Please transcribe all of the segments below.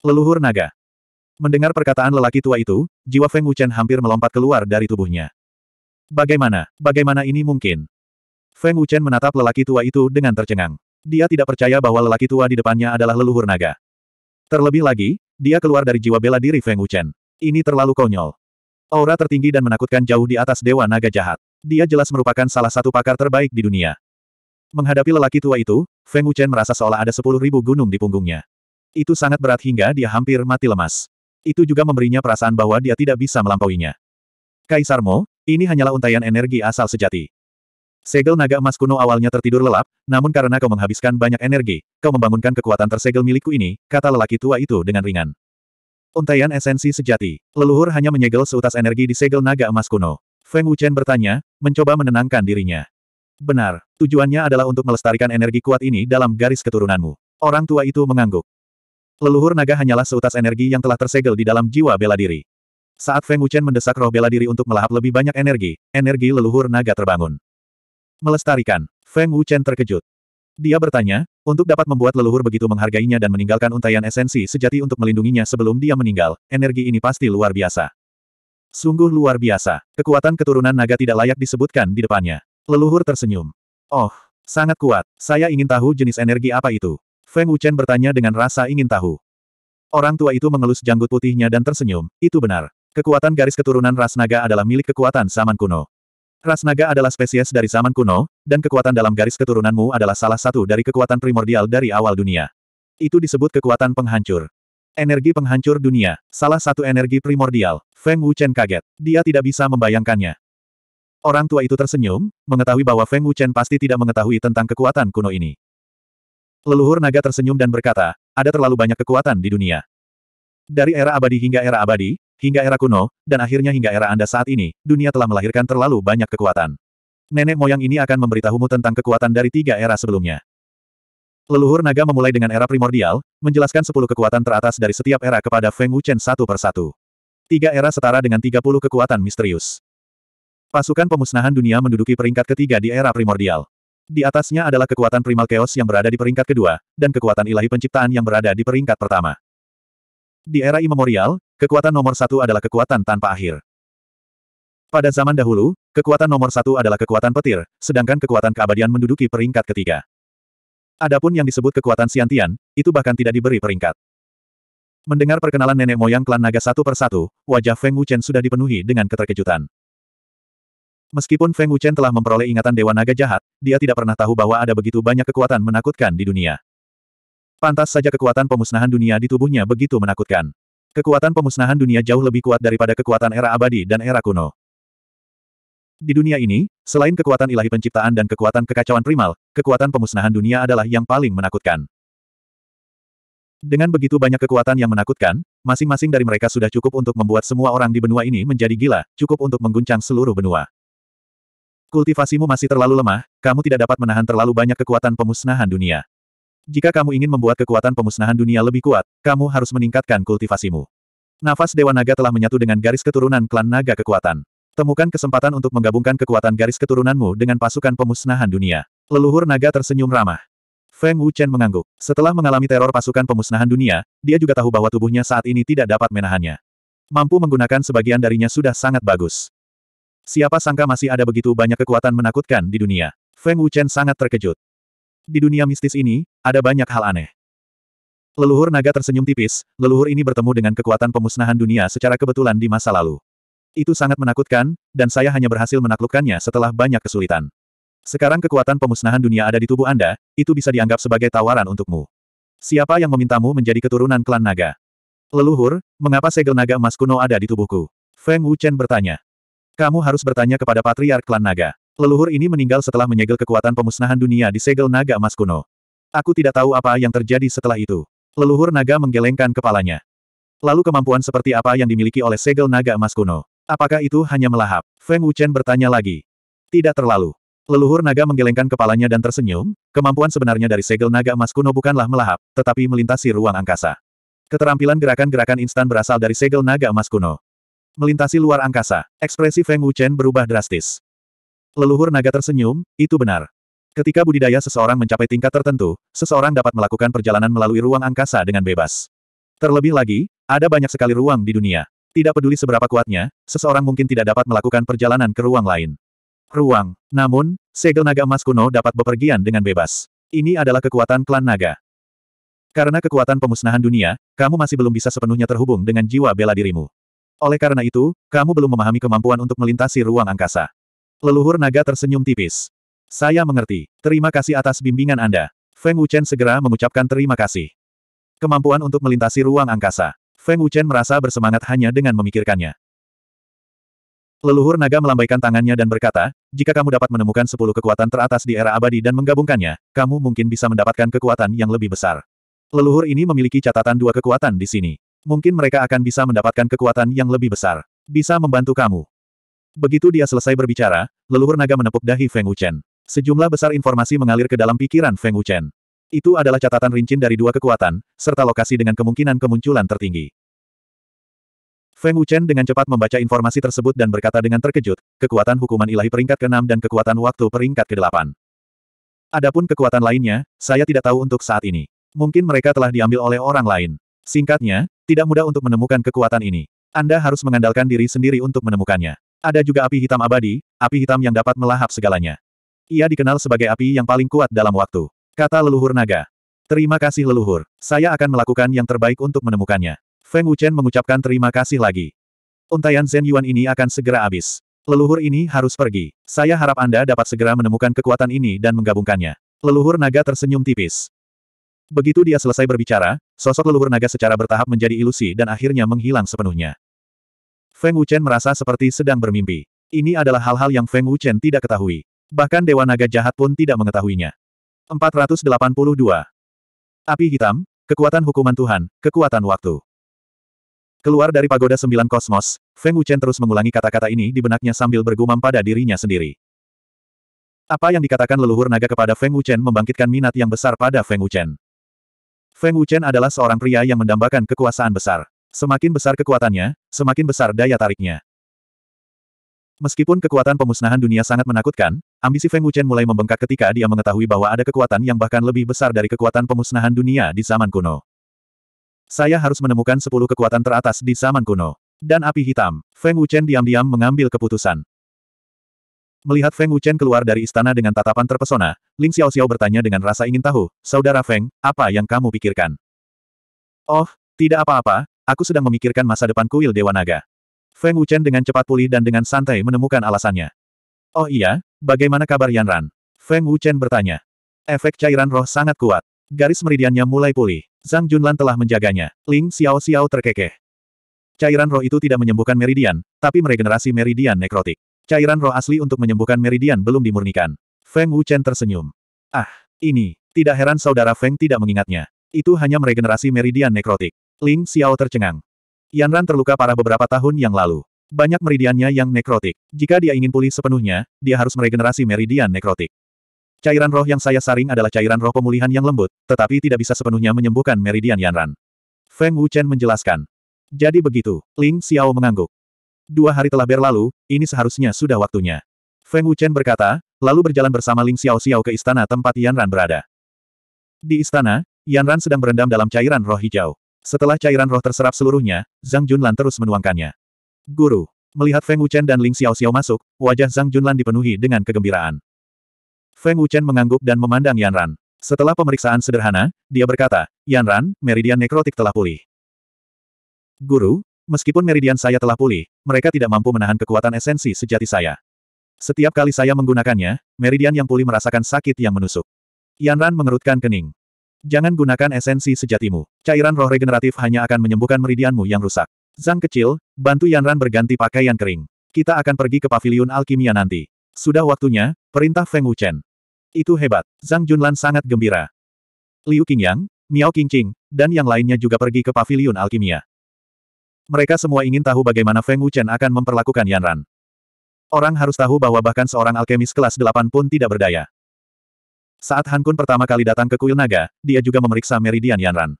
Leluhur naga. Mendengar perkataan lelaki tua itu, jiwa Feng Wuchen hampir melompat keluar dari tubuhnya. Bagaimana, bagaimana ini mungkin? Feng Wuchen menatap lelaki tua itu dengan tercengang. Dia tidak percaya bahwa lelaki tua di depannya adalah leluhur naga. Terlebih lagi, dia keluar dari jiwa bela diri Feng Wuchen. Ini terlalu konyol. Aura tertinggi dan menakutkan jauh di atas dewa naga jahat. Dia jelas merupakan salah satu pakar terbaik di dunia. Menghadapi lelaki tua itu, Feng Wuchen merasa seolah ada sepuluh ribu gunung di punggungnya. Itu sangat berat hingga dia hampir mati lemas. Itu juga memberinya perasaan bahwa dia tidak bisa melampauinya. Kaisar Mo, ini hanyalah untayan energi asal sejati. Segel naga emas kuno awalnya tertidur lelap, namun karena kau menghabiskan banyak energi, kau membangunkan kekuatan tersegel milikku ini, kata lelaki tua itu dengan ringan. Untayan esensi sejati. Leluhur hanya menyegel seutas energi di segel naga emas kuno. Feng Wuchen bertanya, mencoba menenangkan dirinya. Benar, tujuannya adalah untuk melestarikan energi kuat ini dalam garis keturunanmu. Orang tua itu mengangguk. Leluhur naga hanyalah seutas energi yang telah tersegel di dalam jiwa bela diri. Saat Feng Wuchen mendesak roh bela diri untuk melahap lebih banyak energi, energi leluhur naga terbangun. Melestarikan. Feng Wuchen terkejut. Dia bertanya, untuk dapat membuat leluhur begitu menghargainya dan meninggalkan untayan esensi sejati untuk melindunginya sebelum dia meninggal, energi ini pasti luar biasa. Sungguh luar biasa. Kekuatan keturunan naga tidak layak disebutkan di depannya. Leluhur tersenyum. Oh, sangat kuat. Saya ingin tahu jenis energi apa itu. Feng Wuchen bertanya dengan rasa ingin tahu. Orang tua itu mengelus janggut putihnya dan tersenyum, itu benar. Kekuatan garis keturunan ras naga adalah milik kekuatan zaman kuno. Ras naga adalah spesies dari zaman kuno, dan kekuatan dalam garis keturunanmu adalah salah satu dari kekuatan primordial dari awal dunia. Itu disebut kekuatan penghancur. Energi penghancur dunia, salah satu energi primordial. Feng Wuchen kaget. Dia tidak bisa membayangkannya. Orang tua itu tersenyum, mengetahui bahwa Feng Wuchen pasti tidak mengetahui tentang kekuatan kuno ini. Leluhur naga tersenyum dan berkata, ada terlalu banyak kekuatan di dunia. Dari era abadi hingga era abadi, hingga era kuno, dan akhirnya hingga era Anda saat ini, dunia telah melahirkan terlalu banyak kekuatan. Nenek moyang ini akan memberitahumu tentang kekuatan dari tiga era sebelumnya. Leluhur naga memulai dengan era primordial, menjelaskan sepuluh kekuatan teratas dari setiap era kepada Feng Wuchen satu persatu. Tiga era setara dengan tiga puluh kekuatan misterius. Pasukan pemusnahan dunia menduduki peringkat ketiga di era primordial. Di atasnya adalah kekuatan primal chaos yang berada di peringkat kedua, dan kekuatan ilahi penciptaan yang berada di peringkat pertama. Di era imemorial, kekuatan nomor satu adalah kekuatan tanpa akhir. Pada zaman dahulu, kekuatan nomor satu adalah kekuatan petir, sedangkan kekuatan keabadian menduduki peringkat ketiga. Adapun yang disebut kekuatan siantian, itu bahkan tidak diberi peringkat. Mendengar perkenalan nenek moyang klan naga satu persatu, wajah Feng Wuchen sudah dipenuhi dengan keterkejutan. Meskipun Feng Wuchen telah memperoleh ingatan Dewa Naga jahat, dia tidak pernah tahu bahwa ada begitu banyak kekuatan menakutkan di dunia. Pantas saja kekuatan pemusnahan dunia di tubuhnya begitu menakutkan. Kekuatan pemusnahan dunia jauh lebih kuat daripada kekuatan era abadi dan era kuno. Di dunia ini, selain kekuatan ilahi penciptaan dan kekuatan kekacauan primal, kekuatan pemusnahan dunia adalah yang paling menakutkan. Dengan begitu banyak kekuatan yang menakutkan, masing-masing dari mereka sudah cukup untuk membuat semua orang di benua ini menjadi gila, cukup untuk mengguncang seluruh benua. Kultivasimu masih terlalu lemah, kamu tidak dapat menahan terlalu banyak kekuatan pemusnahan dunia. Jika kamu ingin membuat kekuatan pemusnahan dunia lebih kuat, kamu harus meningkatkan kultivasimu. Nafas Dewa Naga telah menyatu dengan garis keturunan klan naga kekuatan. Temukan kesempatan untuk menggabungkan kekuatan garis keturunanmu dengan pasukan pemusnahan dunia. Leluhur naga tersenyum ramah. Feng Wuchen mengangguk. Setelah mengalami teror pasukan pemusnahan dunia, dia juga tahu bahwa tubuhnya saat ini tidak dapat menahannya. Mampu menggunakan sebagian darinya sudah sangat bagus. Siapa sangka masih ada begitu banyak kekuatan menakutkan di dunia. Feng Wuchen sangat terkejut. Di dunia mistis ini, ada banyak hal aneh. Leluhur naga tersenyum tipis, leluhur ini bertemu dengan kekuatan pemusnahan dunia secara kebetulan di masa lalu. Itu sangat menakutkan, dan saya hanya berhasil menaklukkannya setelah banyak kesulitan. Sekarang kekuatan pemusnahan dunia ada di tubuh Anda, itu bisa dianggap sebagai tawaran untukmu. Siapa yang memintamu menjadi keturunan klan naga? Leluhur, mengapa segel naga emas kuno ada di tubuhku? Feng Wuchen bertanya. Kamu harus bertanya kepada Patriark Klan Naga. Leluhur ini meninggal setelah menyegel kekuatan pemusnahan dunia di segel naga emas kuno. Aku tidak tahu apa yang terjadi setelah itu. Leluhur naga menggelengkan kepalanya. Lalu kemampuan seperti apa yang dimiliki oleh segel naga emas kuno? Apakah itu hanya melahap? Feng Wuchen bertanya lagi. Tidak terlalu. Leluhur naga menggelengkan kepalanya dan tersenyum, kemampuan sebenarnya dari segel naga emas kuno bukanlah melahap, tetapi melintasi ruang angkasa. Keterampilan gerakan-gerakan instan berasal dari segel naga emas kuno. Melintasi luar angkasa, ekspresi Feng Wuchen berubah drastis. Leluhur naga tersenyum, itu benar. Ketika budidaya seseorang mencapai tingkat tertentu, seseorang dapat melakukan perjalanan melalui ruang angkasa dengan bebas. Terlebih lagi, ada banyak sekali ruang di dunia. Tidak peduli seberapa kuatnya, seseorang mungkin tidak dapat melakukan perjalanan ke ruang lain. Ruang. Namun, segel naga emas kuno dapat bepergian dengan bebas. Ini adalah kekuatan klan naga. Karena kekuatan pemusnahan dunia, kamu masih belum bisa sepenuhnya terhubung dengan jiwa bela dirimu. Oleh karena itu, kamu belum memahami kemampuan untuk melintasi ruang angkasa. Leluhur naga tersenyum tipis. Saya mengerti. Terima kasih atas bimbingan Anda. Feng Wuchen segera mengucapkan terima kasih. Kemampuan untuk melintasi ruang angkasa. Feng Wuchen merasa bersemangat hanya dengan memikirkannya. Leluhur naga melambaikan tangannya dan berkata, jika kamu dapat menemukan sepuluh kekuatan teratas di era abadi dan menggabungkannya, kamu mungkin bisa mendapatkan kekuatan yang lebih besar. Leluhur ini memiliki catatan dua kekuatan di sini. Mungkin mereka akan bisa mendapatkan kekuatan yang lebih besar. Bisa membantu kamu. Begitu dia selesai berbicara, leluhur naga menepuk dahi Feng Wuchen. Sejumlah besar informasi mengalir ke dalam pikiran Feng Wuchen. Itu adalah catatan rincin dari dua kekuatan, serta lokasi dengan kemungkinan kemunculan tertinggi. Feng Wuchen dengan cepat membaca informasi tersebut dan berkata dengan terkejut, kekuatan hukuman ilahi peringkat ke-6 dan kekuatan waktu peringkat ke-8. Adapun kekuatan lainnya, saya tidak tahu untuk saat ini. Mungkin mereka telah diambil oleh orang lain. Singkatnya, tidak mudah untuk menemukan kekuatan ini. Anda harus mengandalkan diri sendiri untuk menemukannya. Ada juga api hitam abadi, api hitam yang dapat melahap segalanya. Ia dikenal sebagai api yang paling kuat dalam waktu. Kata leluhur naga. Terima kasih leluhur, saya akan melakukan yang terbaik untuk menemukannya. Feng Wuchen mengucapkan terima kasih lagi. Untaian Zen Yuan ini akan segera habis. Leluhur ini harus pergi. Saya harap Anda dapat segera menemukan kekuatan ini dan menggabungkannya. Leluhur naga tersenyum tipis. Begitu dia selesai berbicara, sosok leluhur naga secara bertahap menjadi ilusi dan akhirnya menghilang sepenuhnya. Feng Wuchen merasa seperti sedang bermimpi. Ini adalah hal-hal yang Feng Wuchen tidak ketahui. Bahkan Dewa Naga Jahat pun tidak mengetahuinya. 482. Api Hitam, Kekuatan Hukuman Tuhan, Kekuatan Waktu. Keluar dari pagoda sembilan kosmos, Feng Wuchen terus mengulangi kata-kata ini di benaknya sambil bergumam pada dirinya sendiri. Apa yang dikatakan leluhur naga kepada Feng Wuchen membangkitkan minat yang besar pada Feng Wuchen. Feng Wuchen adalah seorang pria yang mendambakan kekuasaan besar. Semakin besar kekuatannya, semakin besar daya tariknya. Meskipun kekuatan pemusnahan dunia sangat menakutkan, ambisi Feng Wuchen mulai membengkak ketika dia mengetahui bahwa ada kekuatan yang bahkan lebih besar dari kekuatan pemusnahan dunia di zaman kuno. Saya harus menemukan sepuluh kekuatan teratas di zaman kuno. Dan api hitam, Feng Wuchen diam-diam mengambil keputusan. Melihat Feng Wuchen keluar dari istana dengan tatapan terpesona, Ling Xiao Xiao bertanya dengan rasa ingin tahu, Saudara Feng, apa yang kamu pikirkan? Oh, tidak apa-apa, aku sedang memikirkan masa depan kuil Dewa Naga. Feng Wuchen dengan cepat pulih dan dengan santai menemukan alasannya. Oh iya, bagaimana kabar Yan Ran? Feng Wuchen bertanya. Efek cairan roh sangat kuat. Garis meridiannya mulai pulih. Zhang Junlan telah menjaganya. Ling Xiao Xiao terkekeh. Cairan roh itu tidak menyembuhkan meridian, tapi meregenerasi meridian nekrotik. Cairan roh asli untuk menyembuhkan meridian belum dimurnikan. Feng Wuchen tersenyum. Ah, ini, tidak heran saudara Feng tidak mengingatnya. Itu hanya meregenerasi meridian nekrotik. Ling Xiao tercengang. Yan Ran terluka parah beberapa tahun yang lalu. Banyak meridiannya yang nekrotik. Jika dia ingin pulih sepenuhnya, dia harus meregenerasi meridian nekrotik. Cairan roh yang saya saring adalah cairan roh pemulihan yang lembut, tetapi tidak bisa sepenuhnya menyembuhkan meridian Ran. Feng Wuchen menjelaskan. Jadi begitu, Ling Xiao mengangguk. Dua hari telah berlalu, ini seharusnya sudah waktunya. Feng Wuchen berkata, lalu berjalan bersama Ling Xiao Xiao ke istana tempat Yan Ran berada. Di istana, Yan Ran sedang berendam dalam cairan roh hijau. Setelah cairan roh terserap seluruhnya, Zhang Junlan terus menuangkannya. Guru, melihat Feng Wuchen dan Ling Xiao Xiao masuk, wajah Zhang Junlan dipenuhi dengan kegembiraan. Feng Wuchen mengangguk dan memandang Yan Ran. Setelah pemeriksaan sederhana, dia berkata, Yan Ran, meridian nekrotik telah pulih. Guru, Meskipun meridian saya telah pulih, mereka tidak mampu menahan kekuatan esensi sejati saya. Setiap kali saya menggunakannya, meridian yang pulih merasakan sakit yang menusuk. Yanran mengerutkan kening. Jangan gunakan esensi sejatimu. Cairan roh regeneratif hanya akan menyembuhkan meridianmu yang rusak. Zhang kecil, bantu Yanran berganti pakaian kering. Kita akan pergi ke pavilion alkimia nanti. Sudah waktunya, perintah Feng Wuchen. Itu hebat. Zhang Junlan sangat gembira. Liu Qingyang, Miao Qingqing, dan yang lainnya juga pergi ke pavilion alkimia. Mereka semua ingin tahu bagaimana Feng Wuchen akan memperlakukan Yanran. Orang harus tahu bahwa bahkan seorang alkemis kelas 8 pun tidak berdaya. Saat Han Kun pertama kali datang ke kuil naga, dia juga memeriksa meridian Yanran.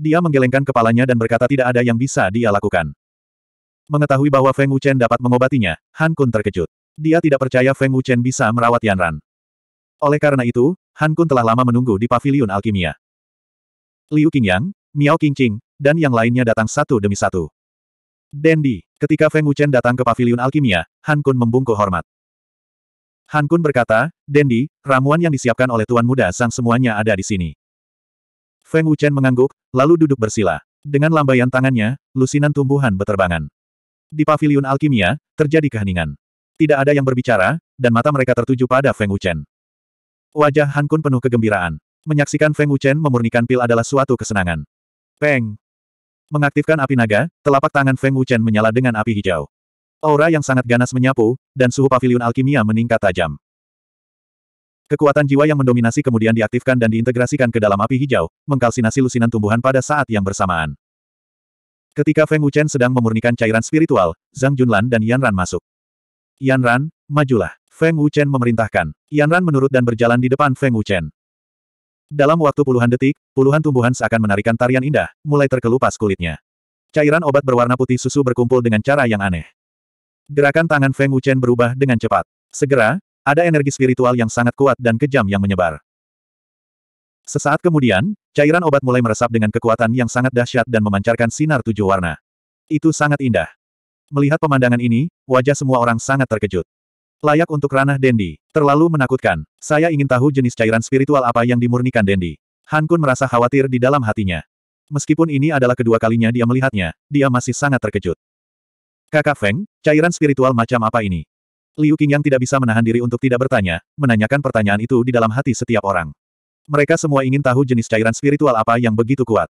Dia menggelengkan kepalanya dan berkata tidak ada yang bisa dia lakukan. Mengetahui bahwa Feng Wuchen dapat mengobatinya, Han Kun terkejut. Dia tidak percaya Feng Wuchen bisa merawat Yanran. Oleh karena itu, Han Kun telah lama menunggu di paviliun alkimia. Liu Qingyang, Miao Qingqing, dan yang lainnya datang satu demi satu. Dendi, ketika Feng Wuchen datang ke paviliun alkimia, Han Kun membungkuk hormat. Han Kun berkata, Dendi, ramuan yang disiapkan oleh Tuan Muda Sang semuanya ada di sini. Feng Wuchen mengangguk, lalu duduk bersila. Dengan lambaian tangannya, lusinan tumbuhan beterbangan. Di paviliun alkimia, terjadi keheningan. Tidak ada yang berbicara, dan mata mereka tertuju pada Feng Wuchen. Wajah Han Kun penuh kegembiraan. Menyaksikan Feng Wuchen memurnikan pil adalah suatu kesenangan. Peng, Mengaktifkan api naga, telapak tangan Feng Wuchen menyala dengan api hijau. Aura yang sangat ganas menyapu, dan suhu pavilion alkimia meningkat tajam. Kekuatan jiwa yang mendominasi kemudian diaktifkan dan diintegrasikan ke dalam api hijau, mengkalsinasi lusinan tumbuhan pada saat yang bersamaan. Ketika Feng Wuchen sedang memurnikan cairan spiritual, Zhang Junlan dan Yan Ran masuk. Yan Ran, majulah. Feng Wuchen memerintahkan. Yan Ran menurut dan berjalan di depan Feng Wuchen. Dalam waktu puluhan detik, puluhan tumbuhan seakan menarikan tarian indah, mulai terkelupas kulitnya. Cairan obat berwarna putih susu berkumpul dengan cara yang aneh. Gerakan tangan Feng Wuchen berubah dengan cepat. Segera, ada energi spiritual yang sangat kuat dan kejam yang menyebar. Sesaat kemudian, cairan obat mulai meresap dengan kekuatan yang sangat dahsyat dan memancarkan sinar tujuh warna. Itu sangat indah. Melihat pemandangan ini, wajah semua orang sangat terkejut. Layak untuk ranah Dendi. Terlalu menakutkan. Saya ingin tahu jenis cairan spiritual apa yang dimurnikan Dendi. Han Kun merasa khawatir di dalam hatinya. Meskipun ini adalah kedua kalinya dia melihatnya, dia masih sangat terkejut. Kakak Feng, cairan spiritual macam apa ini? Liu Qing yang tidak bisa menahan diri untuk tidak bertanya, menanyakan pertanyaan itu di dalam hati setiap orang. Mereka semua ingin tahu jenis cairan spiritual apa yang begitu kuat.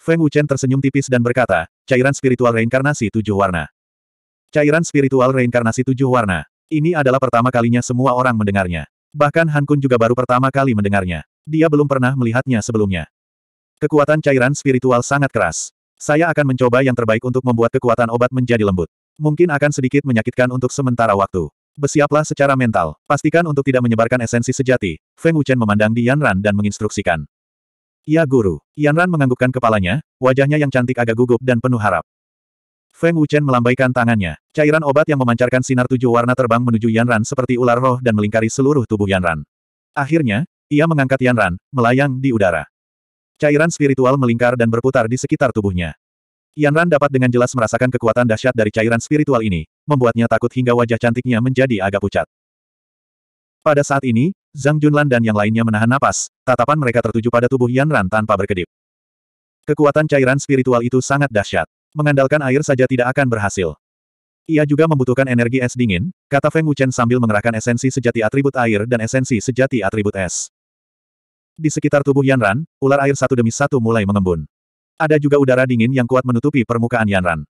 Feng Wuchen tersenyum tipis dan berkata, cairan spiritual reinkarnasi tujuh warna. Cairan spiritual reinkarnasi tujuh warna. Ini adalah pertama kalinya semua orang mendengarnya. Bahkan Han Kun juga baru pertama kali mendengarnya. Dia belum pernah melihatnya sebelumnya. Kekuatan cairan spiritual sangat keras. Saya akan mencoba yang terbaik untuk membuat kekuatan obat menjadi lembut. Mungkin akan sedikit menyakitkan untuk sementara waktu. Bersiaplah secara mental. Pastikan untuk tidak menyebarkan esensi sejati. Feng Wuchen memandang di Ran dan menginstruksikan. Ya guru. Yan Ran menganggukkan kepalanya, wajahnya yang cantik agak gugup dan penuh harap. Feng Wuchen melambaikan tangannya. Cairan obat yang memancarkan sinar tujuh warna terbang menuju Yan Ran seperti ular roh dan melingkari seluruh tubuh Yan Ran. Akhirnya, ia mengangkat Yan Ran, melayang di udara. Cairan spiritual melingkar dan berputar di sekitar tubuhnya. Yan Ran dapat dengan jelas merasakan kekuatan dahsyat dari cairan spiritual ini, membuatnya takut hingga wajah cantiknya menjadi agak pucat. Pada saat ini, Zhang Junlan dan yang lainnya menahan napas, tatapan mereka tertuju pada tubuh Yan Ran tanpa berkedip. Kekuatan cairan spiritual itu sangat dahsyat. Mengandalkan air saja tidak akan berhasil. Ia juga membutuhkan energi es dingin, kata Feng Wuchen sambil mengerahkan esensi sejati atribut air dan esensi sejati atribut es. Di sekitar tubuh Yanran, ular air satu demi satu mulai mengembun. Ada juga udara dingin yang kuat menutupi permukaan Yanran.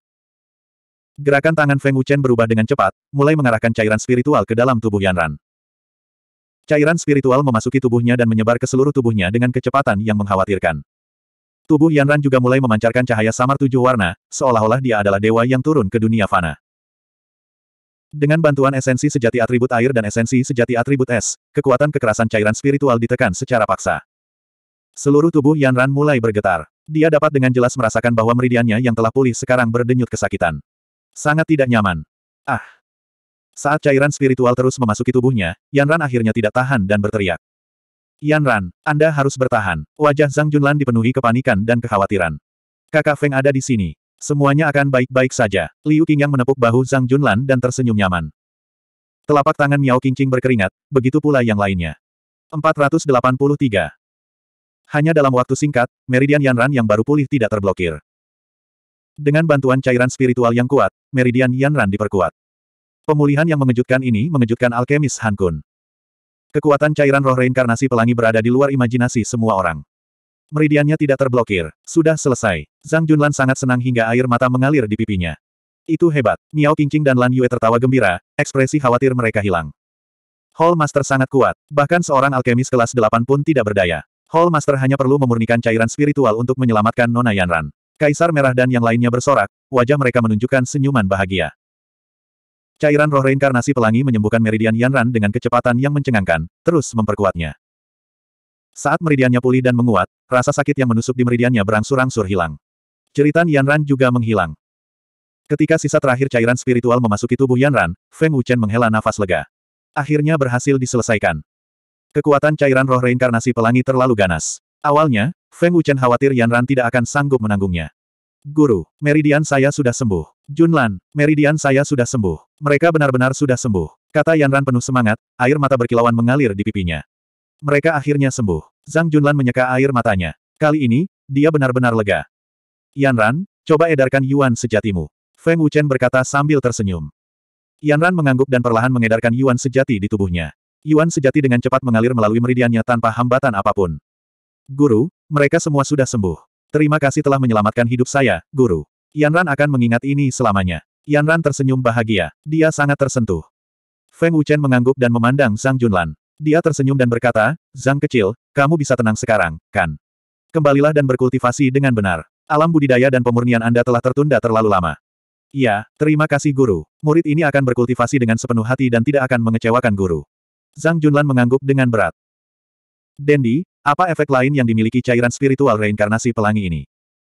Gerakan tangan Feng Wuchen berubah dengan cepat, mulai mengarahkan cairan spiritual ke dalam tubuh Yanran. Cairan spiritual memasuki tubuhnya dan menyebar ke seluruh tubuhnya dengan kecepatan yang mengkhawatirkan. Tubuh Yanran juga mulai memancarkan cahaya samar tujuh warna, seolah-olah dia adalah dewa yang turun ke dunia fana. Dengan bantuan esensi sejati atribut air dan esensi sejati atribut es, kekuatan kekerasan cairan spiritual ditekan secara paksa. Seluruh tubuh Yanran mulai bergetar. Dia dapat dengan jelas merasakan bahwa meridiannya yang telah pulih sekarang berdenyut kesakitan. Sangat tidak nyaman. Ah! Saat cairan spiritual terus memasuki tubuhnya, Yanran akhirnya tidak tahan dan berteriak. Yan Ran, Anda harus bertahan. Wajah Zhang Junlan dipenuhi kepanikan dan kekhawatiran. Kakak Feng ada di sini. Semuanya akan baik-baik saja. Liu Qingyang menepuk bahu Zhang Junlan dan tersenyum nyaman. Telapak tangan Miao Qingqing berkeringat, begitu pula yang lainnya. 483. Hanya dalam waktu singkat, Meridian Yanran yang baru pulih tidak terblokir. Dengan bantuan cairan spiritual yang kuat, Meridian Yanran diperkuat. Pemulihan yang mengejutkan ini mengejutkan alkemis Han Kun. Kekuatan cairan roh reinkarnasi pelangi berada di luar imajinasi semua orang. Meridiannya tidak terblokir. Sudah selesai. Zhang Junlan sangat senang hingga air mata mengalir di pipinya. Itu hebat. Miao Qingqing dan Lan Yue tertawa gembira, ekspresi khawatir mereka hilang. Hall Master sangat kuat. Bahkan seorang alkemis kelas 8 pun tidak berdaya. Hall Master hanya perlu memurnikan cairan spiritual untuk menyelamatkan Nona Yanran. Kaisar Merah dan yang lainnya bersorak, wajah mereka menunjukkan senyuman bahagia. Cairan roh reinkarnasi pelangi menyembuhkan meridian Yanran dengan kecepatan yang mencengangkan, terus memperkuatnya. Saat meridiannya pulih dan menguat, rasa sakit yang menusuk di meridiannya berangsur-angsur hilang. Cerita Yanran juga menghilang. Ketika sisa terakhir cairan spiritual memasuki tubuh Yanran, Feng Wuchen menghela nafas lega. Akhirnya berhasil diselesaikan. Kekuatan cairan roh reinkarnasi pelangi terlalu ganas. Awalnya, Feng Wuchen khawatir Yanran tidak akan sanggup menanggungnya. Guru, meridian saya sudah sembuh. Junlan, meridian saya sudah sembuh. Mereka benar-benar sudah sembuh. Kata Yanran penuh semangat, air mata berkilauan mengalir di pipinya. Mereka akhirnya sembuh. Zhang Junlan menyeka air matanya. Kali ini, dia benar-benar lega. Yanran, coba edarkan Yuan sejatimu. Feng Wuchen berkata sambil tersenyum. Yanran mengangguk dan perlahan mengedarkan Yuan sejati di tubuhnya. Yuan sejati dengan cepat mengalir melalui meridiannya tanpa hambatan apapun. Guru, mereka semua sudah sembuh. Terima kasih telah menyelamatkan hidup saya, guru. Yanran akan mengingat ini selamanya. Yanran tersenyum bahagia. Dia sangat tersentuh. Feng Wuchen mengangguk dan memandang Zhang Junlan. Dia tersenyum dan berkata, Zhang kecil, kamu bisa tenang sekarang, kan? Kembalilah dan berkultivasi dengan benar. Alam budidaya dan pemurnian Anda telah tertunda terlalu lama. Iya, terima kasih guru. Murid ini akan berkultivasi dengan sepenuh hati dan tidak akan mengecewakan guru. Zhang Junlan mengangguk dengan berat. Dendi, apa efek lain yang dimiliki cairan spiritual reinkarnasi pelangi ini?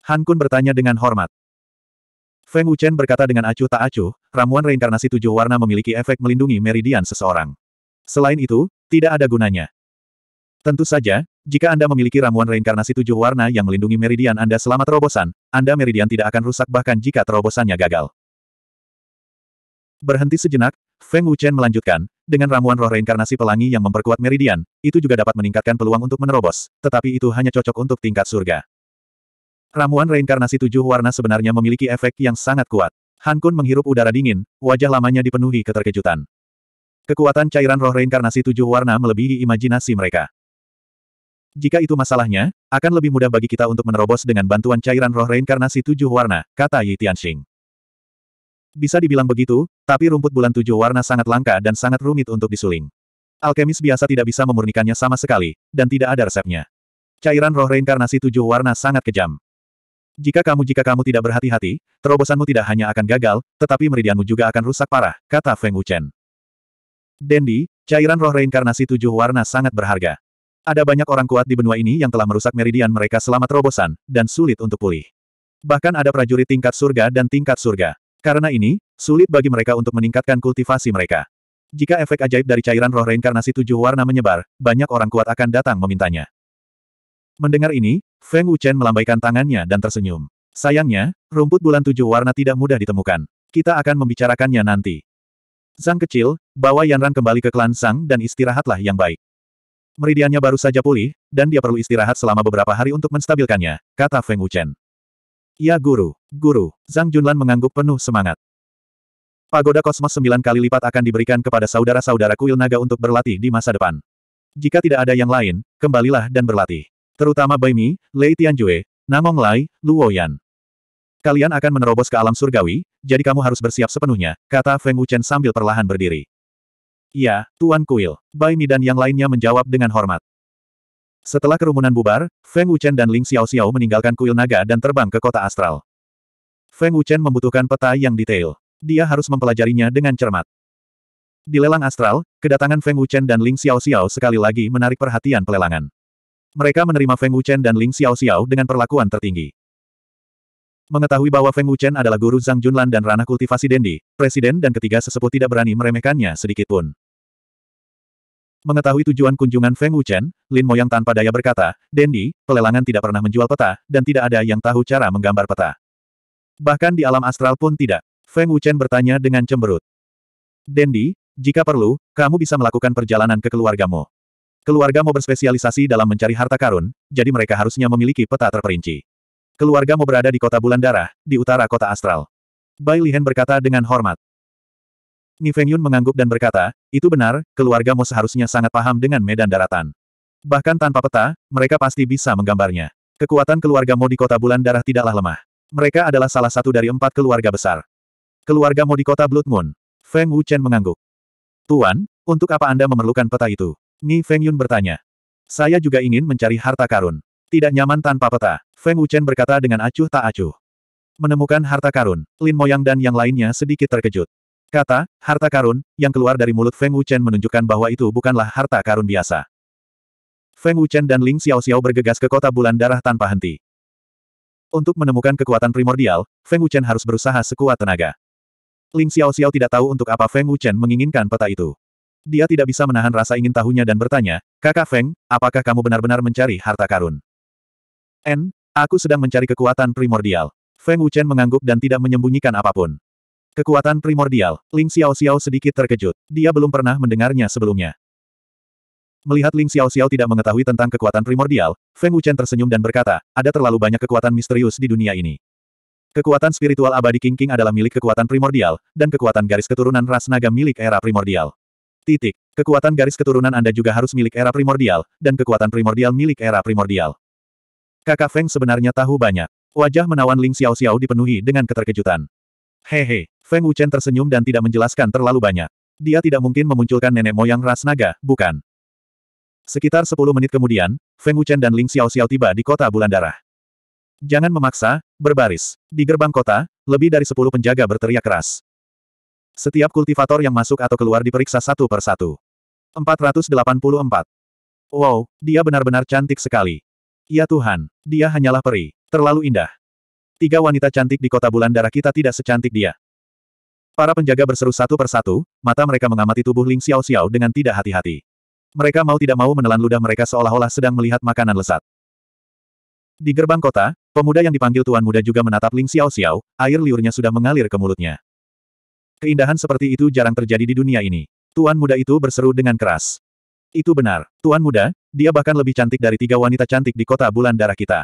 Han Kun bertanya dengan hormat. Feng Wuchen berkata dengan acuh tak acuh, ramuan reinkarnasi tujuh warna memiliki efek melindungi meridian seseorang. Selain itu, tidak ada gunanya. Tentu saja, jika Anda memiliki ramuan reinkarnasi tujuh warna yang melindungi meridian Anda selama terobosan, Anda meridian tidak akan rusak bahkan jika terobosannya gagal. Berhenti sejenak, Feng Wuchen melanjutkan, dengan ramuan roh reinkarnasi pelangi yang memperkuat meridian, itu juga dapat meningkatkan peluang untuk menerobos, tetapi itu hanya cocok untuk tingkat surga. Ramuan reinkarnasi tujuh warna sebenarnya memiliki efek yang sangat kuat. Han Kun menghirup udara dingin, wajah lamanya dipenuhi keterkejutan. Kekuatan cairan roh reinkarnasi tujuh warna melebihi imajinasi mereka. Jika itu masalahnya, akan lebih mudah bagi kita untuk menerobos dengan bantuan cairan roh reinkarnasi tujuh warna, kata Yi Tianxing. Bisa dibilang begitu, tapi rumput bulan tujuh warna sangat langka dan sangat rumit untuk disuling. Alkemis biasa tidak bisa memurnikannya sama sekali, dan tidak ada resepnya. Cairan roh reinkarnasi tujuh warna sangat kejam. Jika kamu jika kamu tidak berhati-hati, terobosanmu tidak hanya akan gagal, tetapi meridianmu juga akan rusak parah, kata Feng Wuchen. Dendi, cairan roh reinkarnasi tujuh warna sangat berharga. Ada banyak orang kuat di benua ini yang telah merusak meridian mereka selama terobosan, dan sulit untuk pulih. Bahkan ada prajurit tingkat surga dan tingkat surga. Karena ini, sulit bagi mereka untuk meningkatkan kultivasi mereka. Jika efek ajaib dari cairan roh reinkarnasi tujuh warna menyebar, banyak orang kuat akan datang memintanya. Mendengar ini, Feng Wuchen melambaikan tangannya dan tersenyum. Sayangnya, rumput bulan tujuh warna tidak mudah ditemukan. Kita akan membicarakannya nanti. Zhang kecil, bawa Yanran kembali ke klan Sang dan istirahatlah yang baik. Meridiannya baru saja pulih, dan dia perlu istirahat selama beberapa hari untuk menstabilkannya, kata Feng Wuchen. Ya guru, Guru, Zhang Junlan mengangguk penuh semangat. Pagoda kosmos sembilan kali lipat akan diberikan kepada saudara-saudara kuil naga untuk berlatih di masa depan. Jika tidak ada yang lain, kembalilah dan berlatih. Terutama Bai Mi, Lei Tianjue, Namong Lai, Luo Yan. Kalian akan menerobos ke alam surgawi, jadi kamu harus bersiap sepenuhnya, kata Feng Wuchen sambil perlahan berdiri. Ya, Tuan Kuil. Bai Mi dan yang lainnya menjawab dengan hormat. Setelah kerumunan bubar, Feng Wuchen dan Ling Xiao Xiao meninggalkan kuil naga dan terbang ke kota astral. Feng Wuchen membutuhkan peta yang detail. Dia harus mempelajarinya dengan cermat. Di lelang astral, kedatangan Feng Wuchen dan Ling Xiao Xiao sekali lagi menarik perhatian pelelangan. Mereka menerima Feng Wuchen dan Ling Xiao Xiao dengan perlakuan tertinggi. Mengetahui bahwa Feng Wuchen adalah guru Zhang Junlan dan ranah kultivasi Dendi, presiden dan ketiga sesepuh tidak berani meremehkannya sedikitpun. Mengetahui tujuan kunjungan Feng Wuchen, Lin Moyang tanpa daya berkata, Dendi, pelelangan tidak pernah menjual peta, dan tidak ada yang tahu cara menggambar peta. Bahkan di alam astral pun tidak. Feng Wuchen bertanya dengan cemberut. Dendi, jika perlu, kamu bisa melakukan perjalanan ke keluargamu. Keluargamu berspesialisasi dalam mencari harta karun, jadi mereka harusnya memiliki peta terperinci. Keluargamu berada di kota bulan darah, di utara kota astral. Bai Lihen berkata dengan hormat. Ni Feng Yun mengangguk dan berkata, itu benar, keluargamu seharusnya sangat paham dengan medan daratan. Bahkan tanpa peta, mereka pasti bisa menggambarnya. Kekuatan keluargamu di kota bulan darah tidaklah lemah. Mereka adalah salah satu dari empat keluarga besar. Keluarga Mo di kota Blood Moon. Feng Wuchen mengangguk. Tuan, untuk apa Anda memerlukan peta itu? Ni Feng Yun bertanya. Saya juga ingin mencari harta karun. Tidak nyaman tanpa peta, Feng Wuchen berkata dengan acuh tak acuh. Menemukan harta karun, Lin Moyang dan yang lainnya sedikit terkejut. Kata, harta karun, yang keluar dari mulut Feng Wuchen menunjukkan bahwa itu bukanlah harta karun biasa. Feng Wuchen dan Ling Xiao Xiao bergegas ke kota bulan darah tanpa henti. Untuk menemukan kekuatan primordial, Feng Wuchen harus berusaha sekuat tenaga. Ling Xiao Xiao tidak tahu untuk apa Feng Wuchen menginginkan peta itu. Dia tidak bisa menahan rasa ingin tahunya dan bertanya, Kakak Feng, apakah kamu benar-benar mencari harta karun? N, aku sedang mencari kekuatan primordial. Feng Wuchen mengangguk dan tidak menyembunyikan apapun. Kekuatan primordial, Ling Xiao Xiao sedikit terkejut. Dia belum pernah mendengarnya sebelumnya. Melihat Ling Xiao Xiao tidak mengetahui tentang kekuatan primordial, Feng Wuchen tersenyum dan berkata, ada terlalu banyak kekuatan misterius di dunia ini. Kekuatan spiritual abadi King King adalah milik kekuatan primordial, dan kekuatan garis keturunan ras naga milik era primordial. Titik. Kekuatan garis keturunan Anda juga harus milik era primordial, dan kekuatan primordial milik era primordial. Kakak Feng sebenarnya tahu banyak. Wajah menawan Ling Xiao Xiao dipenuhi dengan keterkejutan. Hehe, Feng Wuchen tersenyum dan tidak menjelaskan terlalu banyak. Dia tidak mungkin memunculkan nenek moyang ras naga, bukan? Sekitar 10 menit kemudian, Feng Wuchen dan Ling Xiao Xiao tiba di kota bulan darah. Jangan memaksa, berbaris. Di gerbang kota, lebih dari 10 penjaga berteriak keras. Setiap kultivator yang masuk atau keluar diperiksa satu per satu. 484. Wow, dia benar-benar cantik sekali. Ya Tuhan, dia hanyalah peri. Terlalu indah. Tiga wanita cantik di kota bulan darah kita tidak secantik dia. Para penjaga berseru satu per satu, mata mereka mengamati tubuh Ling Xiao Xiao dengan tidak hati-hati mereka mau tidak mau menelan ludah mereka seolah-olah sedang melihat makanan lesat. Di gerbang kota, pemuda yang dipanggil Tuan Muda juga menatap Ling Xiao Xiao, air liurnya sudah mengalir ke mulutnya. Keindahan seperti itu jarang terjadi di dunia ini. Tuan Muda itu berseru dengan keras. Itu benar, Tuan Muda, dia bahkan lebih cantik dari tiga wanita cantik di kota bulan darah kita.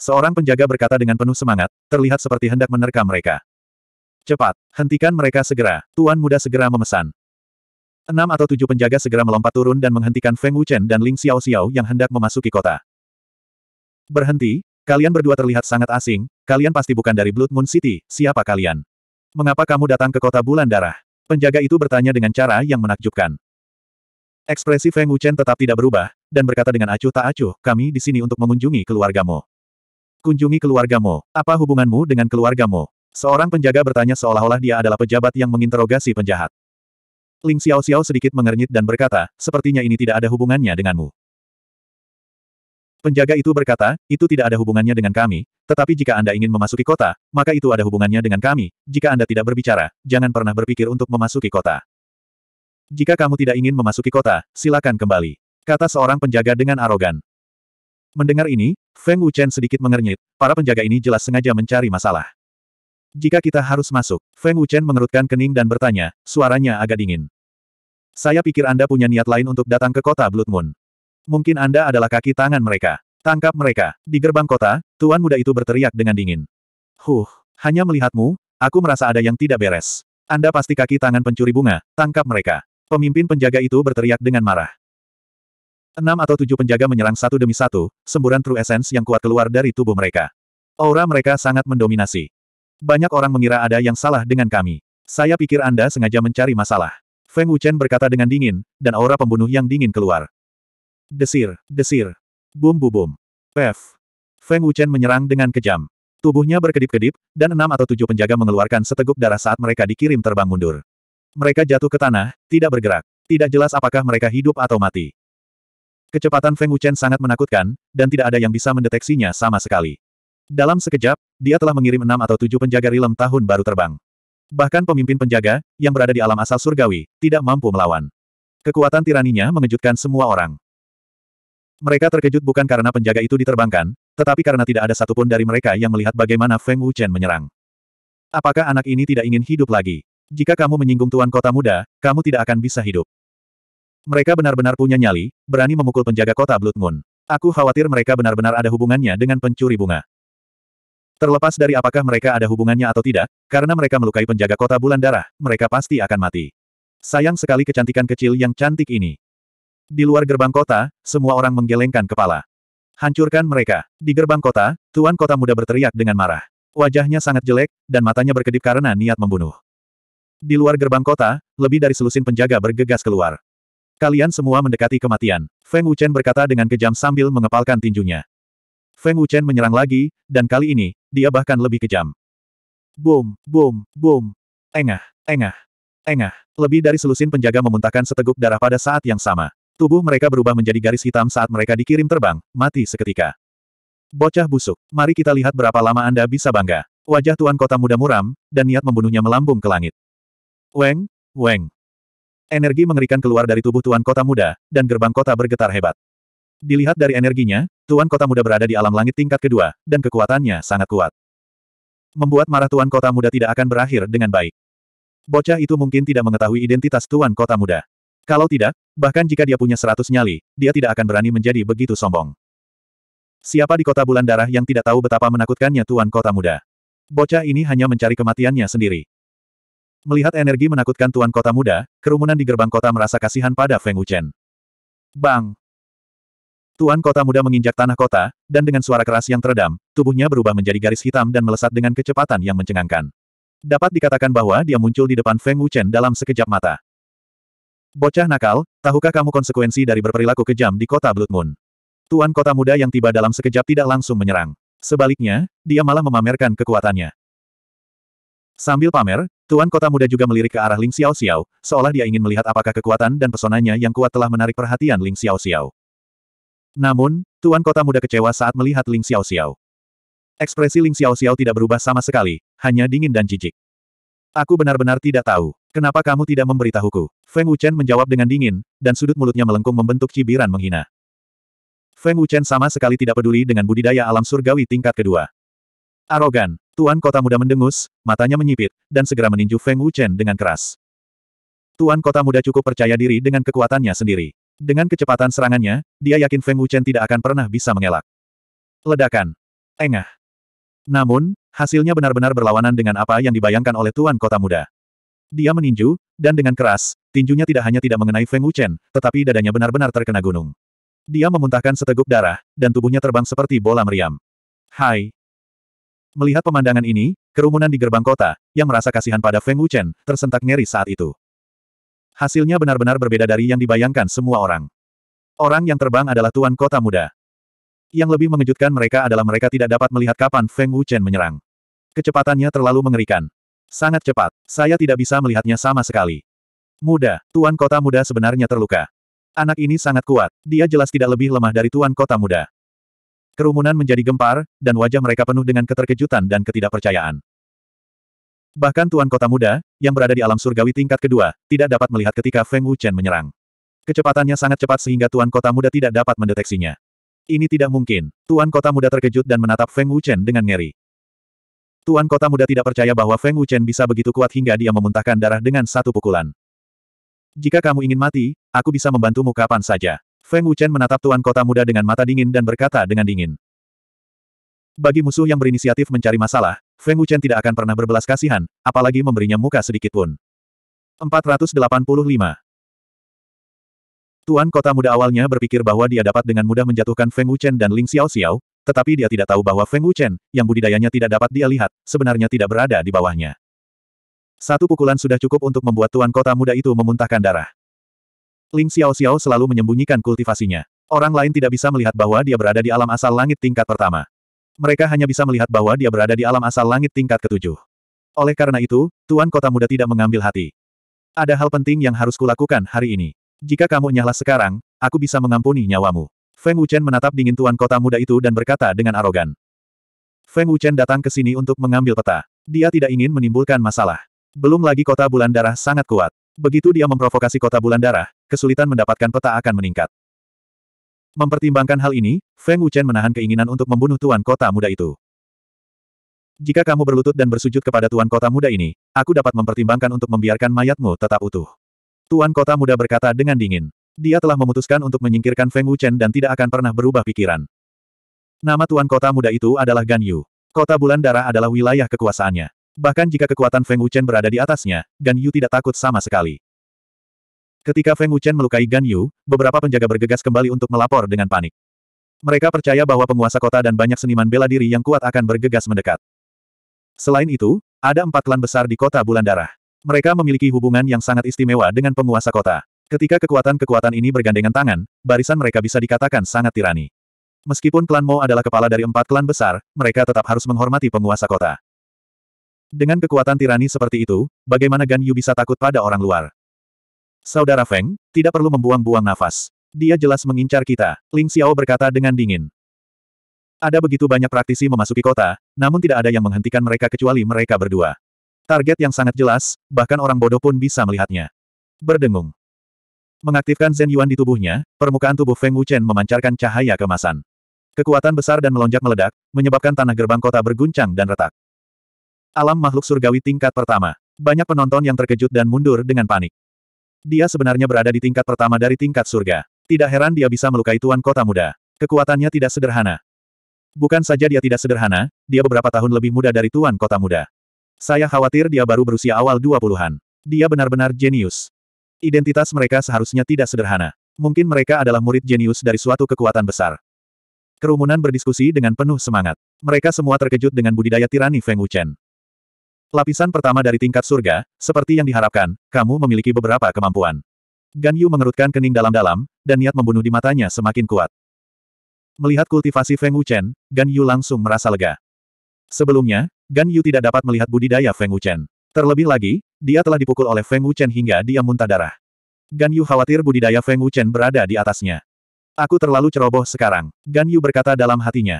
Seorang penjaga berkata dengan penuh semangat, terlihat seperti hendak menerkam mereka. Cepat, hentikan mereka segera, Tuan Muda segera memesan. Enam atau tujuh penjaga segera melompat turun dan menghentikan Feng Wuchen dan Ling Xiao Xiao yang hendak memasuki kota. Berhenti, kalian berdua terlihat sangat asing, kalian pasti bukan dari Blood Moon City, siapa kalian? Mengapa kamu datang ke kota bulan darah? Penjaga itu bertanya dengan cara yang menakjubkan. Ekspresi Feng Wuchen tetap tidak berubah, dan berkata dengan acuh tak acuh, kami di sini untuk mengunjungi keluargamu. Kunjungi keluargamu, apa hubunganmu dengan keluargamu? Seorang penjaga bertanya seolah-olah dia adalah pejabat yang menginterogasi penjahat. Ling Xiao Xiao sedikit mengernyit dan berkata, sepertinya ini tidak ada hubungannya denganmu. Penjaga itu berkata, itu tidak ada hubungannya dengan kami, tetapi jika Anda ingin memasuki kota, maka itu ada hubungannya dengan kami, jika Anda tidak berbicara, jangan pernah berpikir untuk memasuki kota. Jika kamu tidak ingin memasuki kota, silakan kembali. Kata seorang penjaga dengan arogan. Mendengar ini, Feng Wuchen sedikit mengernyit, para penjaga ini jelas sengaja mencari masalah. Jika kita harus masuk, Feng Wuchen mengerutkan kening dan bertanya, suaranya agak dingin. Saya pikir Anda punya niat lain untuk datang ke kota Blood Moon. Mungkin Anda adalah kaki tangan mereka. Tangkap mereka. Di gerbang kota, tuan muda itu berteriak dengan dingin. Huh, hanya melihatmu, aku merasa ada yang tidak beres. Anda pasti kaki tangan pencuri bunga, tangkap mereka. Pemimpin penjaga itu berteriak dengan marah. Enam atau tujuh penjaga menyerang satu demi satu, semburan true essence yang kuat keluar dari tubuh mereka. Aura mereka sangat mendominasi. Banyak orang mengira ada yang salah dengan kami. Saya pikir Anda sengaja mencari masalah. Feng Wuchen berkata dengan dingin, dan aura pembunuh yang dingin keluar. Desir, desir. Bum bum bum. Pef. Feng Wuchen menyerang dengan kejam. Tubuhnya berkedip-kedip, dan enam atau tujuh penjaga mengeluarkan seteguk darah saat mereka dikirim terbang mundur. Mereka jatuh ke tanah, tidak bergerak. Tidak jelas apakah mereka hidup atau mati. Kecepatan Feng Wuchen sangat menakutkan, dan tidak ada yang bisa mendeteksinya sama sekali. Dalam sekejap, dia telah mengirim enam atau tujuh penjaga rilem tahun baru terbang. Bahkan pemimpin penjaga, yang berada di alam asal surgawi, tidak mampu melawan. Kekuatan tiraninya mengejutkan semua orang. Mereka terkejut bukan karena penjaga itu diterbangkan, tetapi karena tidak ada satupun dari mereka yang melihat bagaimana Feng Wuchen menyerang. Apakah anak ini tidak ingin hidup lagi? Jika kamu menyinggung tuan kota muda, kamu tidak akan bisa hidup. Mereka benar-benar punya nyali, berani memukul penjaga kota Blood Moon. Aku khawatir mereka benar-benar ada hubungannya dengan pencuri bunga. Terlepas dari apakah mereka ada hubungannya atau tidak, karena mereka melukai penjaga kota bulan darah, mereka pasti akan mati. Sayang sekali kecantikan kecil yang cantik ini. Di luar gerbang kota, semua orang menggelengkan kepala. Hancurkan mereka. Di gerbang kota, tuan kota muda berteriak dengan marah. Wajahnya sangat jelek, dan matanya berkedip karena niat membunuh. Di luar gerbang kota, lebih dari selusin penjaga bergegas keluar. Kalian semua mendekati kematian. Feng Wuchen berkata dengan kejam sambil mengepalkan tinjunya. Feng Wuchen menyerang lagi, dan kali ini, dia bahkan lebih kejam. Boom, boom, boom. Engah, engah, engah. Lebih dari selusin penjaga memuntahkan seteguk darah pada saat yang sama. Tubuh mereka berubah menjadi garis hitam saat mereka dikirim terbang, mati seketika. Bocah busuk, mari kita lihat berapa lama Anda bisa bangga. Wajah tuan kota muda muram, dan niat membunuhnya melambung ke langit. Weng, weng. Energi mengerikan keluar dari tubuh tuan kota muda, dan gerbang kota bergetar hebat. Dilihat dari energinya, Tuan Kota Muda berada di alam langit tingkat kedua, dan kekuatannya sangat kuat. Membuat marah Tuan Kota Muda tidak akan berakhir dengan baik. Bocah itu mungkin tidak mengetahui identitas Tuan Kota Muda. Kalau tidak, bahkan jika dia punya seratus nyali, dia tidak akan berani menjadi begitu sombong. Siapa di kota bulan darah yang tidak tahu betapa menakutkannya Tuan Kota Muda? Bocah ini hanya mencari kematiannya sendiri. Melihat energi menakutkan Tuan Kota Muda, kerumunan di gerbang kota merasa kasihan pada Feng Wuchen. Bang! Tuan kota muda menginjak tanah kota, dan dengan suara keras yang teredam, tubuhnya berubah menjadi garis hitam dan melesat dengan kecepatan yang mencengangkan. Dapat dikatakan bahwa dia muncul di depan Feng Wuchen dalam sekejap mata. Bocah nakal, tahukah kamu konsekuensi dari berperilaku kejam di kota Blood Moon? Tuan kota muda yang tiba dalam sekejap tidak langsung menyerang. Sebaliknya, dia malah memamerkan kekuatannya. Sambil pamer, Tuan Kota Muda juga melirik ke arah Ling Xiao Xiao, seolah dia ingin melihat apakah kekuatan dan pesonanya yang kuat telah menarik perhatian Ling Xiao Xiao. Namun, Tuan Kota Muda kecewa saat melihat Ling Xiao Xiao. Ekspresi Ling Xiao Xiao tidak berubah sama sekali, hanya dingin dan jijik. Aku benar-benar tidak tahu. Kenapa kamu tidak memberitahuku? Feng Wuchen menjawab dengan dingin, dan sudut mulutnya melengkung membentuk cibiran menghina. Feng Wuchen sama sekali tidak peduli dengan budidaya alam surgawi tingkat kedua. Arogan, Tuan Kota Muda mendengus, matanya menyipit, dan segera meninju Feng Wuchen dengan keras. Tuan Kota Muda cukup percaya diri dengan kekuatannya sendiri. Dengan kecepatan serangannya, dia yakin Feng Wuchen tidak akan pernah bisa mengelak. Ledakan. Engah. Namun, hasilnya benar-benar berlawanan dengan apa yang dibayangkan oleh Tuan Kota Muda. Dia meninju, dan dengan keras, tinjunya tidak hanya tidak mengenai Feng Wuchen, tetapi dadanya benar-benar terkena gunung. Dia memuntahkan seteguk darah, dan tubuhnya terbang seperti bola meriam. Hai. Melihat pemandangan ini, kerumunan di gerbang kota, yang merasa kasihan pada Feng Wuchen, tersentak ngeri saat itu. Hasilnya benar-benar berbeda dari yang dibayangkan semua orang. Orang yang terbang adalah tuan kota muda. Yang lebih mengejutkan mereka adalah mereka tidak dapat melihat kapan Feng Wuchen menyerang. Kecepatannya terlalu mengerikan. Sangat cepat, saya tidak bisa melihatnya sama sekali. Muda, tuan kota muda sebenarnya terluka. Anak ini sangat kuat, dia jelas tidak lebih lemah dari tuan kota muda. Kerumunan menjadi gempar, dan wajah mereka penuh dengan keterkejutan dan ketidakpercayaan. Bahkan Tuan Kota Muda, yang berada di alam surgawi tingkat kedua, tidak dapat melihat ketika Feng Wuchen menyerang. Kecepatannya sangat cepat sehingga Tuan Kota Muda tidak dapat mendeteksinya. Ini tidak mungkin. Tuan Kota Muda terkejut dan menatap Feng Wuchen dengan ngeri. Tuan Kota Muda tidak percaya bahwa Feng Wuchen bisa begitu kuat hingga dia memuntahkan darah dengan satu pukulan. Jika kamu ingin mati, aku bisa membantumu kapan saja. Feng Wuchen menatap Tuan Kota Muda dengan mata dingin dan berkata dengan dingin. Bagi musuh yang berinisiatif mencari masalah, Feng Wuchen tidak akan pernah berbelas kasihan, apalagi memberinya muka sedikit pun. 485. Tuan kota muda awalnya berpikir bahwa dia dapat dengan mudah menjatuhkan Feng Wuchen dan Ling Xiao Xiao, tetapi dia tidak tahu bahwa Feng Wuchen, yang budidayanya tidak dapat dia lihat, sebenarnya tidak berada di bawahnya. Satu pukulan sudah cukup untuk membuat tuan kota muda itu memuntahkan darah. Ling Xiao Xiao selalu menyembunyikan kultivasinya. Orang lain tidak bisa melihat bahwa dia berada di alam asal langit tingkat pertama. Mereka hanya bisa melihat bahwa dia berada di alam asal langit tingkat ketujuh. Oleh karena itu, Tuan Kota Muda tidak mengambil hati. Ada hal penting yang harus kulakukan hari ini. Jika kamu nyahlah sekarang, aku bisa mengampuni nyawamu. Feng Wuchen menatap dingin Tuan Kota Muda itu dan berkata dengan arogan. Feng Wuchen datang ke sini untuk mengambil peta. Dia tidak ingin menimbulkan masalah. Belum lagi kota bulan darah sangat kuat. Begitu dia memprovokasi kota bulan darah, kesulitan mendapatkan peta akan meningkat. Mempertimbangkan hal ini, Feng Wuchen menahan keinginan untuk membunuh tuan kota muda itu. Jika kamu berlutut dan bersujud kepada tuan kota muda ini, aku dapat mempertimbangkan untuk membiarkan mayatmu tetap utuh. Tuan kota muda berkata dengan dingin. Dia telah memutuskan untuk menyingkirkan Feng Wuchen dan tidak akan pernah berubah pikiran. Nama tuan kota muda itu adalah Gan Yu. Kota bulan darah adalah wilayah kekuasaannya. Bahkan jika kekuatan Feng Wuchen berada di atasnya, Gan Yu tidak takut sama sekali. Ketika Feng Wuchen melukai Gan Yu, beberapa penjaga bergegas kembali untuk melapor dengan panik. Mereka percaya bahwa penguasa kota dan banyak seniman bela diri yang kuat akan bergegas mendekat. Selain itu, ada empat klan besar di kota Bulan Darah. Mereka memiliki hubungan yang sangat istimewa dengan penguasa kota. Ketika kekuatan-kekuatan ini bergandengan tangan, barisan mereka bisa dikatakan sangat tirani. Meskipun klan Mo adalah kepala dari empat klan besar, mereka tetap harus menghormati penguasa kota. Dengan kekuatan tirani seperti itu, bagaimana Gan Yu bisa takut pada orang luar? Saudara Feng, tidak perlu membuang-buang nafas. Dia jelas mengincar kita, Ling Xiao berkata dengan dingin. Ada begitu banyak praktisi memasuki kota, namun tidak ada yang menghentikan mereka kecuali mereka berdua. Target yang sangat jelas, bahkan orang bodoh pun bisa melihatnya. Berdengung. Mengaktifkan Zen Yuan di tubuhnya, permukaan tubuh Feng Wuchen memancarkan cahaya kemasan. Kekuatan besar dan melonjak meledak, menyebabkan tanah gerbang kota berguncang dan retak. Alam makhluk surgawi tingkat pertama. Banyak penonton yang terkejut dan mundur dengan panik. Dia sebenarnya berada di tingkat pertama dari tingkat surga. Tidak heran dia bisa melukai tuan kota muda. Kekuatannya tidak sederhana. Bukan saja dia tidak sederhana, dia beberapa tahun lebih muda dari tuan kota muda. Saya khawatir dia baru berusia awal 20-an. Dia benar-benar jenius. Identitas mereka seharusnya tidak sederhana. Mungkin mereka adalah murid jenius dari suatu kekuatan besar. Kerumunan berdiskusi dengan penuh semangat. Mereka semua terkejut dengan budidaya tirani Feng Wuchen. Lapisan pertama dari tingkat surga, seperti yang diharapkan, kamu memiliki beberapa kemampuan. Gan Yu mengerutkan kening dalam-dalam, dan niat membunuh di matanya semakin kuat. Melihat kultivasi Feng Wuchen, Gan Yu langsung merasa lega. Sebelumnya, Gan Yu tidak dapat melihat budidaya Feng Wuchen. Terlebih lagi, dia telah dipukul oleh Feng Wuchen hingga dia muntah darah. Gan Yu khawatir budidaya Feng Wuchen berada di atasnya. Aku terlalu ceroboh sekarang, Gan Yu berkata dalam hatinya.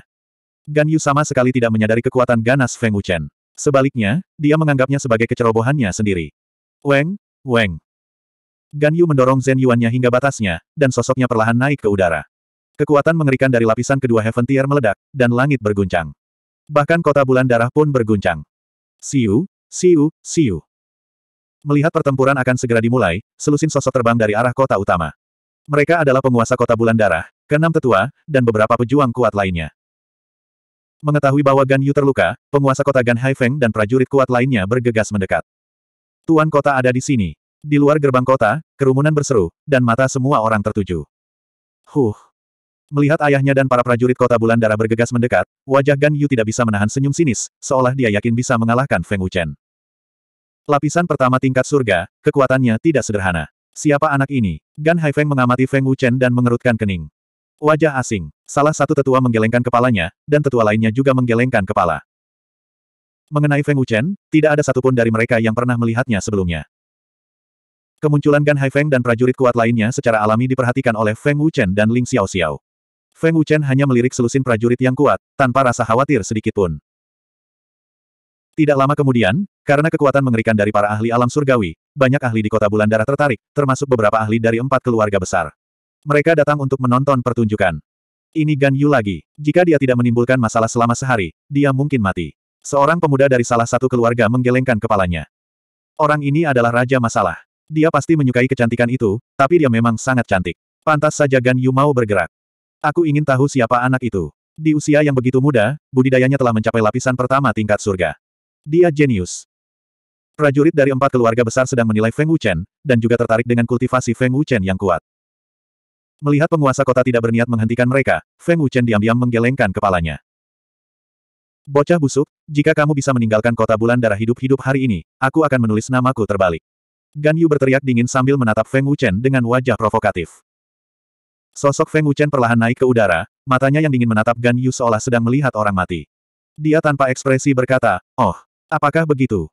Gan Yu sama sekali tidak menyadari kekuatan ganas Feng Wuchen. Sebaliknya, dia menganggapnya sebagai kecerobohannya sendiri. Weng, Weng. Gan Yu mendorong Zen Yuannya hingga batasnya, dan sosoknya perlahan naik ke udara. Kekuatan mengerikan dari lapisan kedua Heaven Tier meledak, dan langit berguncang. Bahkan kota bulan darah pun berguncang. Siu, siu, siu. Melihat pertempuran akan segera dimulai, selusin sosok terbang dari arah kota utama. Mereka adalah penguasa kota bulan darah, keenam tetua, dan beberapa pejuang kuat lainnya. Mengetahui bahwa Gan Yu terluka, penguasa kota Gan Haifeng dan prajurit kuat lainnya bergegas mendekat. Tuan kota ada di sini. Di luar gerbang kota, kerumunan berseru, dan mata semua orang tertuju. Huh. Melihat ayahnya dan para prajurit kota bulan darah bergegas mendekat, wajah Gan Yu tidak bisa menahan senyum sinis, seolah dia yakin bisa mengalahkan Feng Wuchen. Lapisan pertama tingkat surga, kekuatannya tidak sederhana. Siapa anak ini? Gan Haifeng mengamati Feng Wuchen dan mengerutkan kening. Wajah asing. Salah satu tetua menggelengkan kepalanya, dan tetua lainnya juga menggelengkan kepala. Mengenai Feng Wuchen, tidak ada satupun dari mereka yang pernah melihatnya sebelumnya. Kemunculan Gan Feng dan prajurit kuat lainnya secara alami diperhatikan oleh Feng Wuchen dan Ling Xiao Xiao. Feng Wuchen hanya melirik selusin prajurit yang kuat, tanpa rasa khawatir sedikitpun. Tidak lama kemudian, karena kekuatan mengerikan dari para ahli alam surgawi, banyak ahli di kota bulan darah tertarik, termasuk beberapa ahli dari empat keluarga besar. Mereka datang untuk menonton pertunjukan. Ini Gan Yu lagi. Jika dia tidak menimbulkan masalah selama sehari, dia mungkin mati. Seorang pemuda dari salah satu keluarga menggelengkan kepalanya. Orang ini adalah raja masalah. Dia pasti menyukai kecantikan itu, tapi dia memang sangat cantik. Pantas saja Gan Yu mau bergerak. Aku ingin tahu siapa anak itu. Di usia yang begitu muda, budidayanya telah mencapai lapisan pertama tingkat surga. Dia jenius. Prajurit dari empat keluarga besar sedang menilai Feng Wuchen, dan juga tertarik dengan kultivasi Feng Wuchen yang kuat. Melihat penguasa kota tidak berniat menghentikan mereka, Feng Wuchen diam-diam menggelengkan kepalanya. Bocah busuk, jika kamu bisa meninggalkan kota bulan darah hidup-hidup hari ini, aku akan menulis namaku terbalik. Gan Yu berteriak dingin sambil menatap Feng Wuchen dengan wajah provokatif. Sosok Feng Wuchen perlahan naik ke udara, matanya yang dingin menatap Gan Yu seolah sedang melihat orang mati. Dia tanpa ekspresi berkata, Oh, apakah begitu?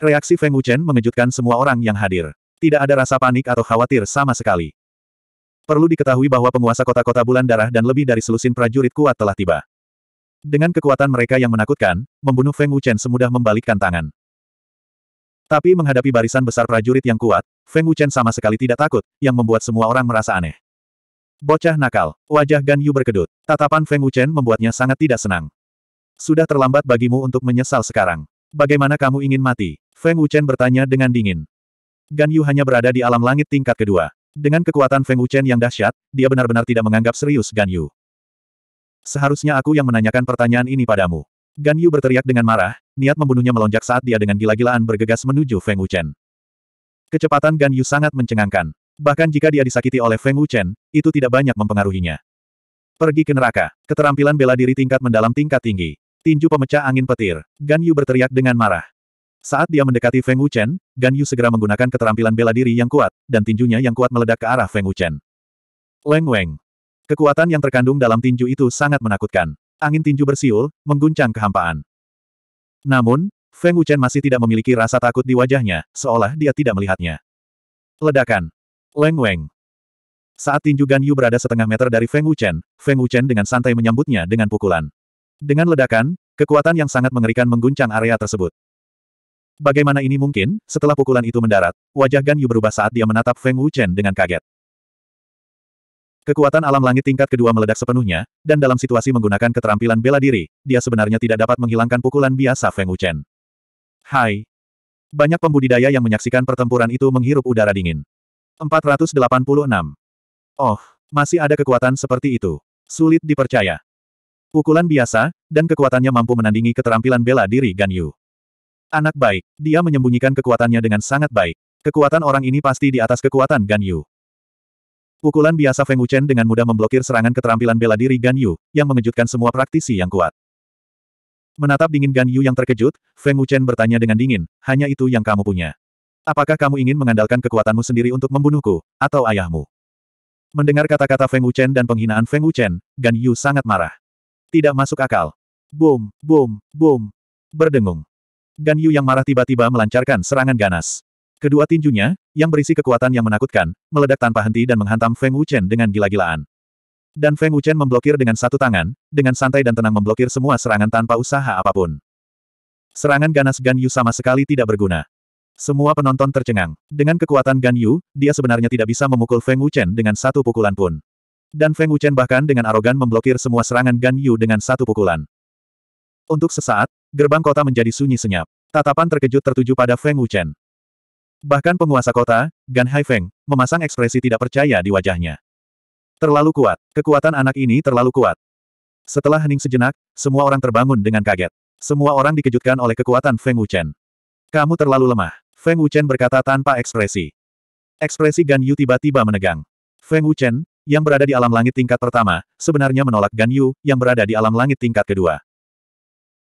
Reaksi Feng Wuchen mengejutkan semua orang yang hadir. Tidak ada rasa panik atau khawatir sama sekali. Perlu diketahui bahwa penguasa kota-kota bulan darah dan lebih dari selusin prajurit kuat telah tiba. Dengan kekuatan mereka yang menakutkan, membunuh Feng Wuchen semudah membalikkan tangan. Tapi menghadapi barisan besar prajurit yang kuat, Feng Wuchen sama sekali tidak takut, yang membuat semua orang merasa aneh. Bocah nakal, wajah Gan Yu berkedut. Tatapan Feng Wuchen membuatnya sangat tidak senang. Sudah terlambat bagimu untuk menyesal sekarang. Bagaimana kamu ingin mati? Feng Wuchen bertanya dengan dingin. Gan Yu hanya berada di alam langit tingkat kedua. Dengan kekuatan Feng Wuchen yang dahsyat, dia benar-benar tidak menganggap serius Gan Yu. Seharusnya aku yang menanyakan pertanyaan ini padamu. Gan Yu berteriak dengan marah, niat membunuhnya melonjak saat dia dengan gila-gilaan bergegas menuju Feng Wuchen. Kecepatan Gan Yu sangat mencengangkan. Bahkan jika dia disakiti oleh Feng Wuchen, itu tidak banyak mempengaruhinya. Pergi ke neraka. Keterampilan bela diri tingkat mendalam tingkat tinggi. Tinju pemecah angin petir. Gan Yu berteriak dengan marah. Saat dia mendekati Feng Wuchen, Gan Yu segera menggunakan keterampilan bela diri yang kuat, dan tinjunya yang kuat meledak ke arah Feng Wuchen. Leng Weng. Kekuatan yang terkandung dalam tinju itu sangat menakutkan. Angin tinju bersiul, mengguncang kehampaan. Namun, Feng Wuchen masih tidak memiliki rasa takut di wajahnya, seolah dia tidak melihatnya. Ledakan. Leng Weng. Saat tinju Gan Yu berada setengah meter dari Feng Wuchen, Feng Wuchen dengan santai menyambutnya dengan pukulan. Dengan ledakan, kekuatan yang sangat mengerikan mengguncang area tersebut. Bagaimana ini mungkin? Setelah pukulan itu mendarat, wajah Gan Yu berubah saat dia menatap Feng Wuchen dengan kaget. Kekuatan alam langit tingkat kedua meledak sepenuhnya, dan dalam situasi menggunakan keterampilan bela diri, dia sebenarnya tidak dapat menghilangkan pukulan biasa Feng Wuchen. Hai. Banyak pembudidaya yang menyaksikan pertempuran itu menghirup udara dingin. 486. Oh, masih ada kekuatan seperti itu. Sulit dipercaya. Pukulan biasa, dan kekuatannya mampu menandingi keterampilan bela diri Gan Yu. Anak baik, dia menyembunyikan kekuatannya dengan sangat baik. Kekuatan orang ini pasti di atas kekuatan Gan Yu. Pukulan biasa Feng Wuchen dengan mudah memblokir serangan keterampilan bela diri Gan Yu, yang mengejutkan semua praktisi yang kuat. Menatap dingin Gan Yu yang terkejut, Feng Wuchen bertanya dengan dingin, hanya itu yang kamu punya. Apakah kamu ingin mengandalkan kekuatanmu sendiri untuk membunuhku, atau ayahmu? Mendengar kata-kata Feng Wuchen dan penghinaan Feng Wuchen, Gan Yu sangat marah. Tidak masuk akal. Boom, boom, boom. Berdengung. Gan Yu yang marah tiba-tiba melancarkan serangan ganas. Kedua tinjunya, yang berisi kekuatan yang menakutkan, meledak tanpa henti dan menghantam Feng Wuchen dengan gila-gilaan. Dan Feng Wuchen memblokir dengan satu tangan, dengan santai dan tenang memblokir semua serangan tanpa usaha apapun. Serangan ganas Gan Yu sama sekali tidak berguna. Semua penonton tercengang. Dengan kekuatan Gan Yu, dia sebenarnya tidak bisa memukul Feng Wuchen dengan satu pukulan pun. Dan Feng Wuchen bahkan dengan arogan memblokir semua serangan Gan Yu dengan satu pukulan. Untuk sesaat, Gerbang kota menjadi sunyi senyap. Tatapan terkejut tertuju pada Feng Wuchen. Bahkan penguasa kota, Gan Hai Feng, memasang ekspresi tidak percaya di wajahnya. Terlalu kuat. Kekuatan anak ini terlalu kuat. Setelah hening sejenak, semua orang terbangun dengan kaget. Semua orang dikejutkan oleh kekuatan Feng Wuchen. Kamu terlalu lemah. Feng Wuchen berkata tanpa ekspresi. Ekspresi Gan Yu tiba-tiba menegang. Feng Wuchen, yang berada di alam langit tingkat pertama, sebenarnya menolak Gan Yu, yang berada di alam langit tingkat kedua.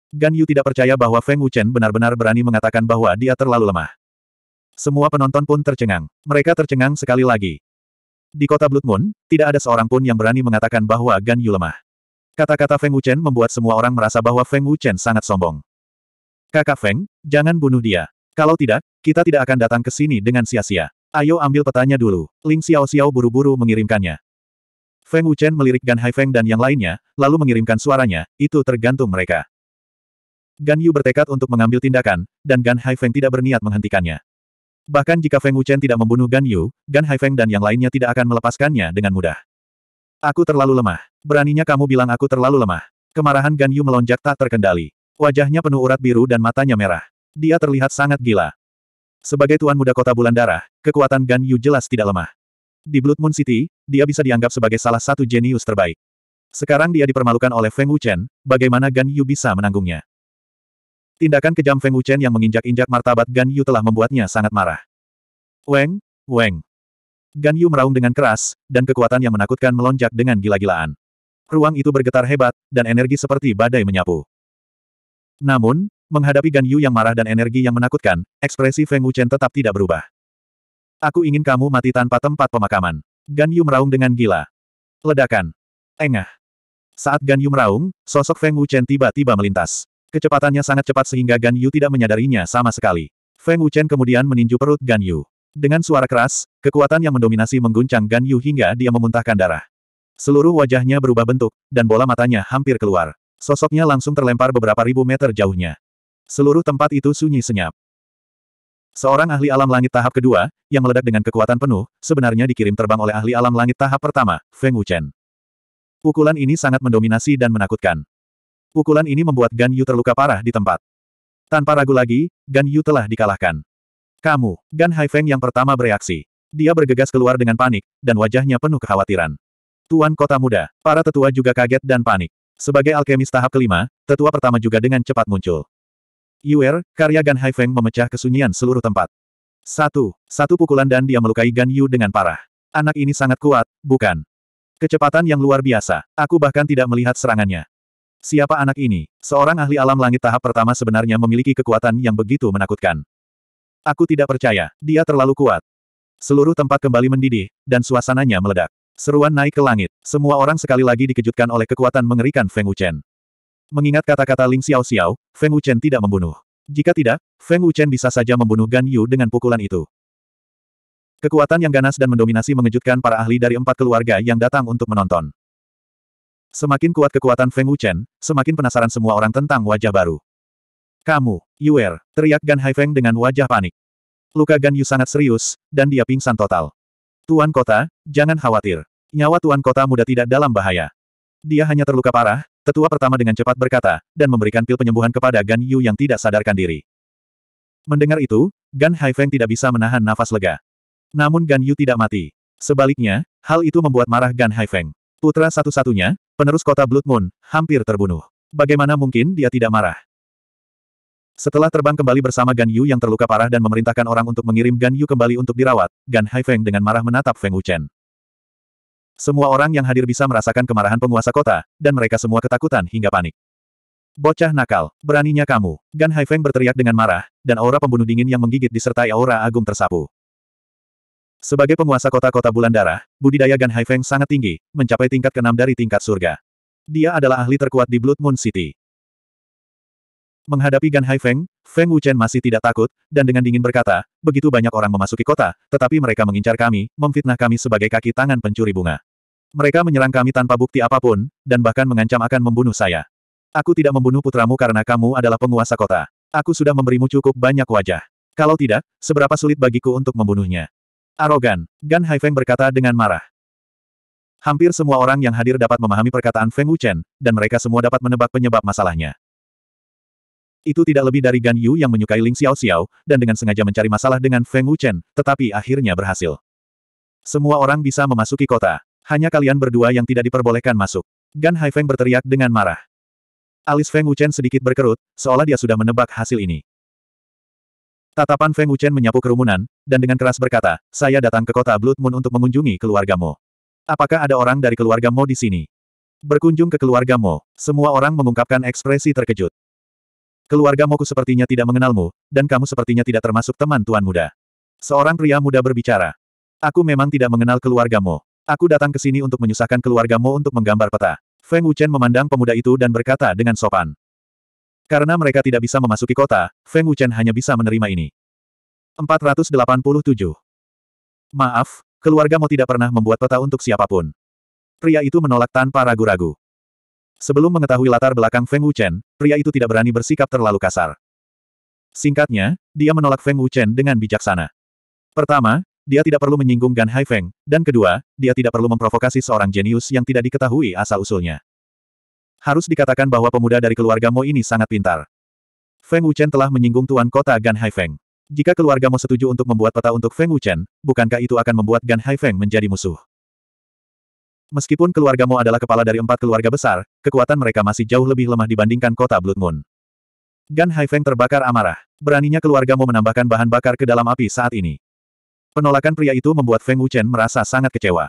Gan Yu tidak percaya bahwa Feng Wuchen benar-benar berani mengatakan bahwa dia terlalu lemah. Semua penonton pun tercengang. Mereka tercengang sekali lagi. Di kota Blood Moon, tidak ada seorang pun yang berani mengatakan bahwa Gan Yu lemah. Kata-kata Feng Wuchen membuat semua orang merasa bahwa Feng Wuchen sangat sombong. Kakak Feng, jangan bunuh dia. Kalau tidak, kita tidak akan datang ke sini dengan sia-sia. Ayo ambil petanya dulu. Ling Xiao Xiao buru-buru mengirimkannya. Feng Wuchen melirik Gan Hai Feng dan yang lainnya, lalu mengirimkan suaranya, itu tergantung mereka. Gan Yu bertekad untuk mengambil tindakan, dan Gan Haifeng tidak berniat menghentikannya. Bahkan jika Feng Wuchen tidak membunuh Gan Yu, Gan Haifeng dan yang lainnya tidak akan melepaskannya dengan mudah. Aku terlalu lemah. Beraninya kamu bilang aku terlalu lemah. Kemarahan Gan Yu melonjak tak terkendali. Wajahnya penuh urat biru dan matanya merah. Dia terlihat sangat gila. Sebagai tuan muda kota bulan darah, kekuatan Gan Yu jelas tidak lemah. Di Blood Moon City, dia bisa dianggap sebagai salah satu jenius terbaik. Sekarang dia dipermalukan oleh Feng Wuchen, bagaimana Gan Yu bisa menanggungnya. Tindakan kejam Feng Wuchen yang menginjak-injak martabat Gan Yu telah membuatnya sangat marah. Weng, Weng. Gan Yu meraung dengan keras, dan kekuatan yang menakutkan melonjak dengan gila-gilaan. Ruang itu bergetar hebat, dan energi seperti badai menyapu. Namun, menghadapi Gan Yu yang marah dan energi yang menakutkan, ekspresi Feng Wuchen tetap tidak berubah. Aku ingin kamu mati tanpa tempat pemakaman. Gan Yu meraung dengan gila. Ledakan. Engah. Saat Gan Yu meraung, sosok Feng Wuchen tiba-tiba melintas. Kecepatannya sangat cepat sehingga Gan Yu tidak menyadarinya sama sekali. Feng Wuchen kemudian meninju perut Gan Yu. Dengan suara keras, kekuatan yang mendominasi mengguncang Gan Yu hingga dia memuntahkan darah. Seluruh wajahnya berubah bentuk, dan bola matanya hampir keluar. Sosoknya langsung terlempar beberapa ribu meter jauhnya. Seluruh tempat itu sunyi senyap. Seorang ahli alam langit tahap kedua, yang meledak dengan kekuatan penuh, sebenarnya dikirim terbang oleh ahli alam langit tahap pertama, Feng Wuchen. Pukulan ini sangat mendominasi dan menakutkan. Pukulan ini membuat Gan Yu terluka parah di tempat. Tanpa ragu lagi, Gan Yu telah dikalahkan. Kamu, Gan Haifeng yang pertama bereaksi. Dia bergegas keluar dengan panik, dan wajahnya penuh kekhawatiran. Tuan Kota Muda, para tetua juga kaget dan panik. Sebagai alkemis tahap kelima, tetua pertama juga dengan cepat muncul. Yuer, karya Gan Haifeng memecah kesunyian seluruh tempat. Satu, satu pukulan dan dia melukai Gan Yu dengan parah. Anak ini sangat kuat, bukan? Kecepatan yang luar biasa. Aku bahkan tidak melihat serangannya. Siapa anak ini? Seorang ahli alam langit tahap pertama sebenarnya memiliki kekuatan yang begitu menakutkan. Aku tidak percaya, dia terlalu kuat. Seluruh tempat kembali mendidih, dan suasananya meledak. Seruan naik ke langit, semua orang sekali lagi dikejutkan oleh kekuatan mengerikan Feng Wuchen. Mengingat kata-kata Ling Xiao Xiao, Feng Wuchen tidak membunuh. Jika tidak, Feng Wuchen bisa saja membunuh Gan Yu dengan pukulan itu. Kekuatan yang ganas dan mendominasi mengejutkan para ahli dari empat keluarga yang datang untuk menonton. Semakin kuat kekuatan Feng Wuchen, semakin penasaran semua orang tentang wajah baru. Kamu, Yuer, teriak Gan Haifeng dengan wajah panik. Luka Gan Yu sangat serius, dan dia pingsan total. Tuan kota, jangan khawatir. Nyawa tuan kota muda tidak dalam bahaya. Dia hanya terluka parah, tetua pertama dengan cepat berkata, dan memberikan pil penyembuhan kepada Gan Yu yang tidak sadarkan diri. Mendengar itu, Gan Haifeng tidak bisa menahan nafas lega. Namun Gan Yu tidak mati. Sebaliknya, hal itu membuat marah Gan Haifeng. Putra satu-satunya, penerus kota Blood Moon, hampir terbunuh. Bagaimana mungkin dia tidak marah? Setelah terbang kembali bersama Gan Yu yang terluka parah dan memerintahkan orang untuk mengirim Gan Yu kembali untuk dirawat, Gan Haifeng dengan marah menatap Feng Wuchen. Semua orang yang hadir bisa merasakan kemarahan penguasa kota, dan mereka semua ketakutan hingga panik. Bocah nakal, beraninya kamu. Gan Haifeng berteriak dengan marah, dan aura pembunuh dingin yang menggigit disertai aura agung tersapu. Sebagai penguasa kota-kota bulan darah, budidaya Gan Haifeng sangat tinggi, mencapai tingkat keenam dari tingkat surga. Dia adalah ahli terkuat di Blood Moon City. Menghadapi Gan Haifeng, Feng Wuchen masih tidak takut, dan dengan dingin berkata, begitu banyak orang memasuki kota, tetapi mereka mengincar kami, memfitnah kami sebagai kaki tangan pencuri bunga. Mereka menyerang kami tanpa bukti apapun, dan bahkan mengancam akan membunuh saya. Aku tidak membunuh putramu karena kamu adalah penguasa kota. Aku sudah memberimu cukup banyak wajah. Kalau tidak, seberapa sulit bagiku untuk membunuhnya. Arogan, Gan Haifeng berkata dengan marah. Hampir semua orang yang hadir dapat memahami perkataan Feng Wuchen, dan mereka semua dapat menebak penyebab masalahnya. Itu tidak lebih dari Gan Yu yang menyukai Ling Xiao Xiao, dan dengan sengaja mencari masalah dengan Feng Wuchen, tetapi akhirnya berhasil. Semua orang bisa memasuki kota. Hanya kalian berdua yang tidak diperbolehkan masuk. Gan Haifeng berteriak dengan marah. Alis Feng Wuchen sedikit berkerut, seolah dia sudah menebak hasil ini. Tatapan Feng Wuchen menyapu kerumunan, dan dengan keras berkata, saya datang ke kota Blood Moon untuk mengunjungi keluargamu. Apakah ada orang dari keluarga Mo di sini? Berkunjung ke keluarga Mo, semua orang mengungkapkan ekspresi terkejut. Keluarga Moku sepertinya tidak mengenalmu, dan kamu sepertinya tidak termasuk teman tuan muda. Seorang pria muda berbicara. Aku memang tidak mengenal keluarga Mo. Aku datang ke sini untuk menyusahkan keluarga Mo untuk menggambar peta. Feng Wuchen memandang pemuda itu dan berkata dengan sopan. Karena mereka tidak bisa memasuki kota, Feng Wuchen hanya bisa menerima ini. 487. Maaf, keluarga Mo tidak pernah membuat peta untuk siapapun. Pria itu menolak tanpa ragu-ragu. Sebelum mengetahui latar belakang Feng Wuchen, pria itu tidak berani bersikap terlalu kasar. Singkatnya, dia menolak Feng Wuchen dengan bijaksana. Pertama, dia tidak perlu menyinggung Gan Haifeng, dan kedua, dia tidak perlu memprovokasi seorang jenius yang tidak diketahui asal-usulnya. Harus dikatakan bahwa pemuda dari keluarga Mo ini sangat pintar. Feng Wuchen telah menyinggung tuan kota Gan Haifeng. Jika keluarga Mo setuju untuk membuat peta untuk Feng Wuchen, bukankah itu akan membuat Gan Haifeng menjadi musuh? Meskipun keluarga Mo adalah kepala dari empat keluarga besar, kekuatan mereka masih jauh lebih lemah dibandingkan kota Blood Moon. Gan Haifeng terbakar amarah. Beraninya keluarga Mo menambahkan bahan bakar ke dalam api saat ini. Penolakan pria itu membuat Feng Wuchen merasa sangat kecewa.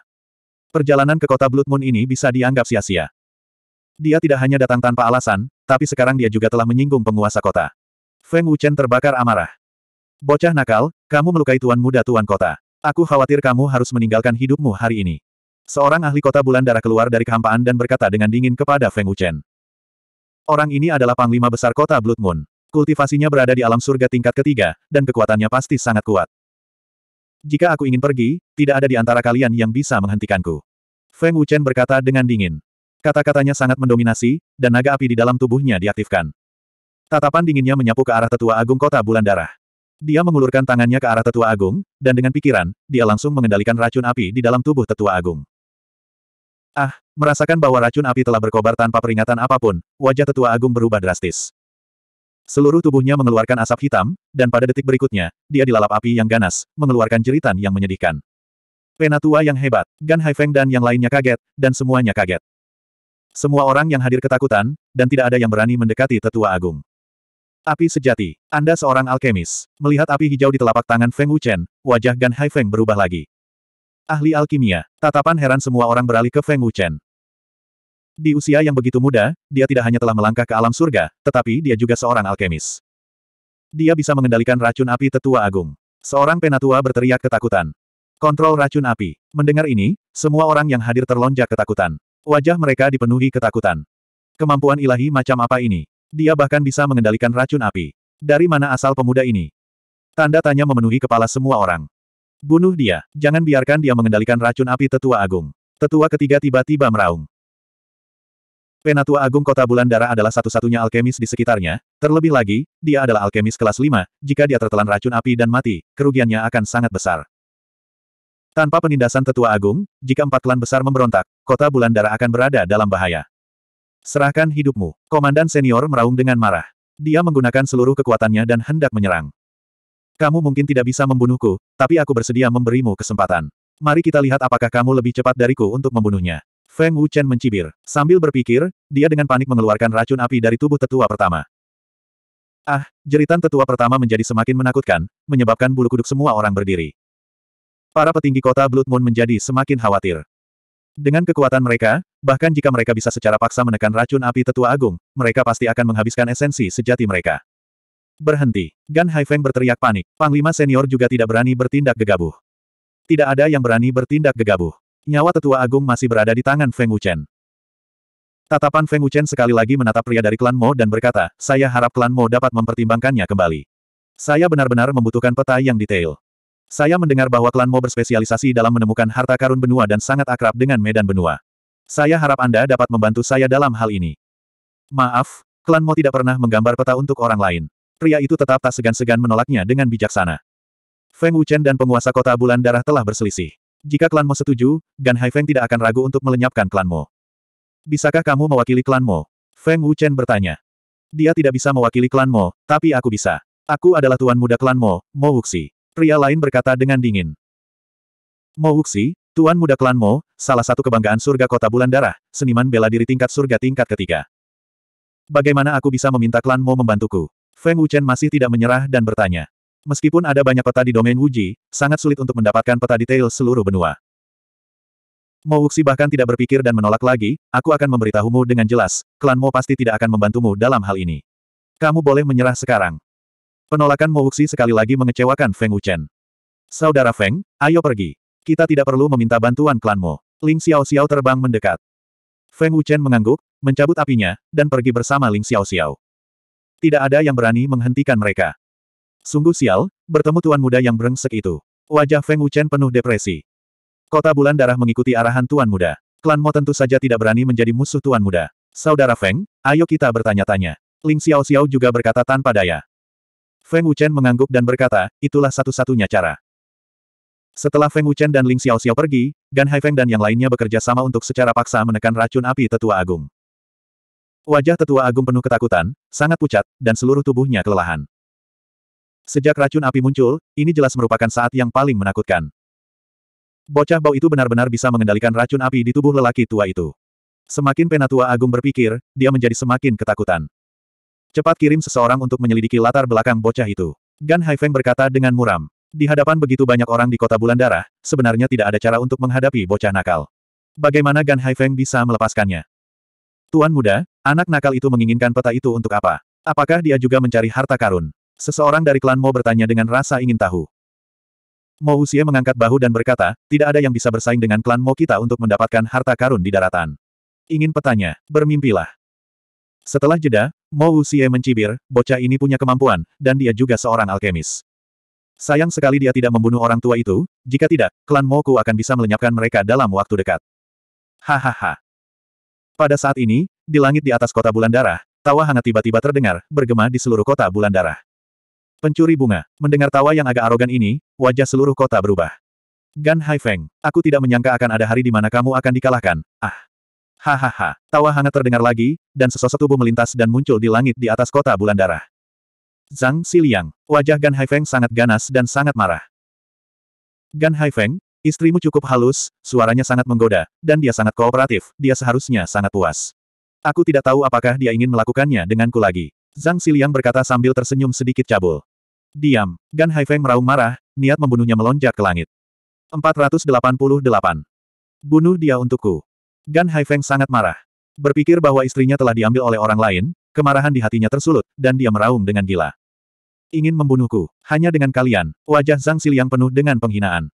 Perjalanan ke kota Blood Moon ini bisa dianggap sia-sia. Dia tidak hanya datang tanpa alasan, tapi sekarang dia juga telah menyinggung penguasa kota. Feng Wuchen terbakar amarah. Bocah nakal, kamu melukai tuan muda tuan kota. Aku khawatir kamu harus meninggalkan hidupmu hari ini. Seorang ahli kota bulan darah keluar dari kehampaan dan berkata dengan dingin kepada Feng Wuchen. Orang ini adalah panglima besar kota Blood Moon. Kultivasinya berada di alam surga tingkat ketiga, dan kekuatannya pasti sangat kuat. Jika aku ingin pergi, tidak ada di antara kalian yang bisa menghentikanku. Feng Wuchen berkata dengan dingin. Kata-katanya sangat mendominasi, dan naga api di dalam tubuhnya diaktifkan. Tatapan dinginnya menyapu ke arah tetua agung kota bulan darah. Dia mengulurkan tangannya ke arah tetua agung, dan dengan pikiran, dia langsung mengendalikan racun api di dalam tubuh tetua agung. Ah, merasakan bahwa racun api telah berkobar tanpa peringatan apapun, wajah tetua agung berubah drastis. Seluruh tubuhnya mengeluarkan asap hitam, dan pada detik berikutnya, dia dilalap api yang ganas, mengeluarkan jeritan yang menyedihkan. Penatua yang hebat, Gan Haifeng dan yang lainnya kaget, dan semuanya kaget. Semua orang yang hadir ketakutan, dan tidak ada yang berani mendekati tetua agung. Api sejati. Anda seorang alkemis. Melihat api hijau di telapak tangan Feng Wuchen, wajah Gan Haifeng berubah lagi. Ahli alkimia. Tatapan heran semua orang beralih ke Feng Wuchen. Di usia yang begitu muda, dia tidak hanya telah melangkah ke alam surga, tetapi dia juga seorang alkemis. Dia bisa mengendalikan racun api tetua agung. Seorang penatua berteriak ketakutan. Kontrol racun api. Mendengar ini, semua orang yang hadir terlonjak ketakutan. Wajah mereka dipenuhi ketakutan. Kemampuan ilahi macam apa ini? Dia bahkan bisa mengendalikan racun api. Dari mana asal pemuda ini? Tanda tanya memenuhi kepala semua orang. Bunuh dia, jangan biarkan dia mengendalikan racun api tetua agung. Tetua ketiga tiba-tiba meraung. Penatua Agung Kota Bulan Darah adalah satu-satunya alkemis di sekitarnya, terlebih lagi, dia adalah alkemis kelas 5, jika dia tertelan racun api dan mati, kerugiannya akan sangat besar. Tanpa penindasan Tetua Agung, jika empat klan besar memberontak, kota bulan darah akan berada dalam bahaya. Serahkan hidupmu. Komandan senior meraung dengan marah. Dia menggunakan seluruh kekuatannya dan hendak menyerang. Kamu mungkin tidak bisa membunuhku, tapi aku bersedia memberimu kesempatan. Mari kita lihat apakah kamu lebih cepat dariku untuk membunuhnya. Feng Wuchen mencibir. Sambil berpikir, dia dengan panik mengeluarkan racun api dari tubuh tetua pertama. Ah, jeritan tetua pertama menjadi semakin menakutkan, menyebabkan bulu kuduk semua orang berdiri. Para petinggi kota Blood Moon menjadi semakin khawatir. Dengan kekuatan mereka, bahkan jika mereka bisa secara paksa menekan racun api tetua agung, mereka pasti akan menghabiskan esensi sejati mereka. Berhenti. Gan Haifeng berteriak panik. Panglima senior juga tidak berani bertindak gegabah. Tidak ada yang berani bertindak gegabah. Nyawa tetua agung masih berada di tangan Feng Wuchen. Tatapan Feng Wuchen sekali lagi menatap pria dari klan Mo dan berkata, saya harap klan Mo dapat mempertimbangkannya kembali. Saya benar-benar membutuhkan peta yang detail. Saya mendengar bahwa klan Mo berspesialisasi dalam menemukan harta karun benua dan sangat akrab dengan medan benua. Saya harap Anda dapat membantu saya dalam hal ini. Maaf, klan Mo tidak pernah menggambar peta untuk orang lain. Pria itu tetap tak segan-segan menolaknya dengan bijaksana. Feng Wuchen dan penguasa kota bulan darah telah berselisih. Jika klan Mo setuju, Gan Haifeng tidak akan ragu untuk melenyapkan klan Mo. Bisakah kamu mewakili klan Mo? Feng Wuchen bertanya. Dia tidak bisa mewakili klan Mo, tapi aku bisa. Aku adalah tuan muda klan Mo, Mo Wuxi. Pria lain berkata dengan dingin. Mo Wuxi, Tuan Muda Klan Mo, salah satu kebanggaan surga kota bulan darah, seniman bela diri tingkat surga tingkat ketiga. Bagaimana aku bisa meminta klan Mo membantuku? Feng Wuchen masih tidak menyerah dan bertanya. Meskipun ada banyak peta di domain Wuji, sangat sulit untuk mendapatkan peta detail seluruh benua. Mo Wuxi bahkan tidak berpikir dan menolak lagi, aku akan memberitahumu dengan jelas, klan Mo pasti tidak akan membantumu dalam hal ini. Kamu boleh menyerah sekarang. Penolakan Mouxi sekali lagi mengecewakan Feng Wuchen. Saudara Feng, ayo pergi. Kita tidak perlu meminta bantuan klanmu. Ling Xiao Xiao terbang mendekat. Feng Wuchen mengangguk, mencabut apinya, dan pergi bersama Ling Xiao Xiao. Tidak ada yang berani menghentikan mereka. Sungguh sial, bertemu tuan muda yang brengsek itu. Wajah Feng Wuchen penuh depresi. Kota bulan darah mengikuti arahan tuan muda. Klan Mo tentu saja tidak berani menjadi musuh tuan muda. Saudara Feng, ayo kita bertanya-tanya. Ling Xiao Xiao juga berkata tanpa daya. Feng Wuchen mengangguk dan berkata, itulah satu-satunya cara. Setelah Feng Wuchen dan Ling Xiao Xiao pergi, Gan Haifeng dan yang lainnya bekerja sama untuk secara paksa menekan racun api tetua agung. Wajah tetua agung penuh ketakutan, sangat pucat, dan seluruh tubuhnya kelelahan. Sejak racun api muncul, ini jelas merupakan saat yang paling menakutkan. Bocah bau itu benar-benar bisa mengendalikan racun api di tubuh lelaki tua itu. Semakin penatua agung berpikir, dia menjadi semakin ketakutan. Cepat kirim seseorang untuk menyelidiki latar belakang bocah itu. Gan Haifeng berkata dengan muram. Di hadapan begitu banyak orang di kota bulan darah, sebenarnya tidak ada cara untuk menghadapi bocah nakal. Bagaimana Gan Haifeng bisa melepaskannya? Tuan muda, anak nakal itu menginginkan peta itu untuk apa? Apakah dia juga mencari harta karun? Seseorang dari klan Mo bertanya dengan rasa ingin tahu. Mo Usie mengangkat bahu dan berkata, tidak ada yang bisa bersaing dengan klan Mo kita untuk mendapatkan harta karun di daratan. Ingin petanya, bermimpilah. Setelah jeda, Mo Uxie mencibir, bocah ini punya kemampuan, dan dia juga seorang alkemis. Sayang sekali dia tidak membunuh orang tua itu, jika tidak, klan Moku akan bisa melenyapkan mereka dalam waktu dekat. Hahaha. Pada saat ini, di langit di atas kota bulan darah, tawa hangat tiba-tiba terdengar, bergema di seluruh kota bulan darah. Pencuri bunga, mendengar tawa yang agak arogan ini, wajah seluruh kota berubah. Gan Haifeng, aku tidak menyangka akan ada hari di mana kamu akan dikalahkan, ah. Hahaha, tawa hangat terdengar lagi, dan sesosok tubuh melintas dan muncul di langit di atas kota bulan darah. Zhang Siliang, wajah Gan Haifeng sangat ganas dan sangat marah. Gan Haifeng, istrimu cukup halus, suaranya sangat menggoda, dan dia sangat kooperatif, dia seharusnya sangat puas. Aku tidak tahu apakah dia ingin melakukannya denganku lagi. Zhang Siliang berkata sambil tersenyum sedikit cabul. Diam, Gan Haifeng meraung marah, niat membunuhnya melonjak ke langit. 488. Bunuh dia untukku. Gan Haifeng sangat marah. Berpikir bahwa istrinya telah diambil oleh orang lain, kemarahan di hatinya tersulut, dan dia meraung dengan gila. Ingin membunuhku, hanya dengan kalian, wajah Zhang Siliang penuh dengan penghinaan.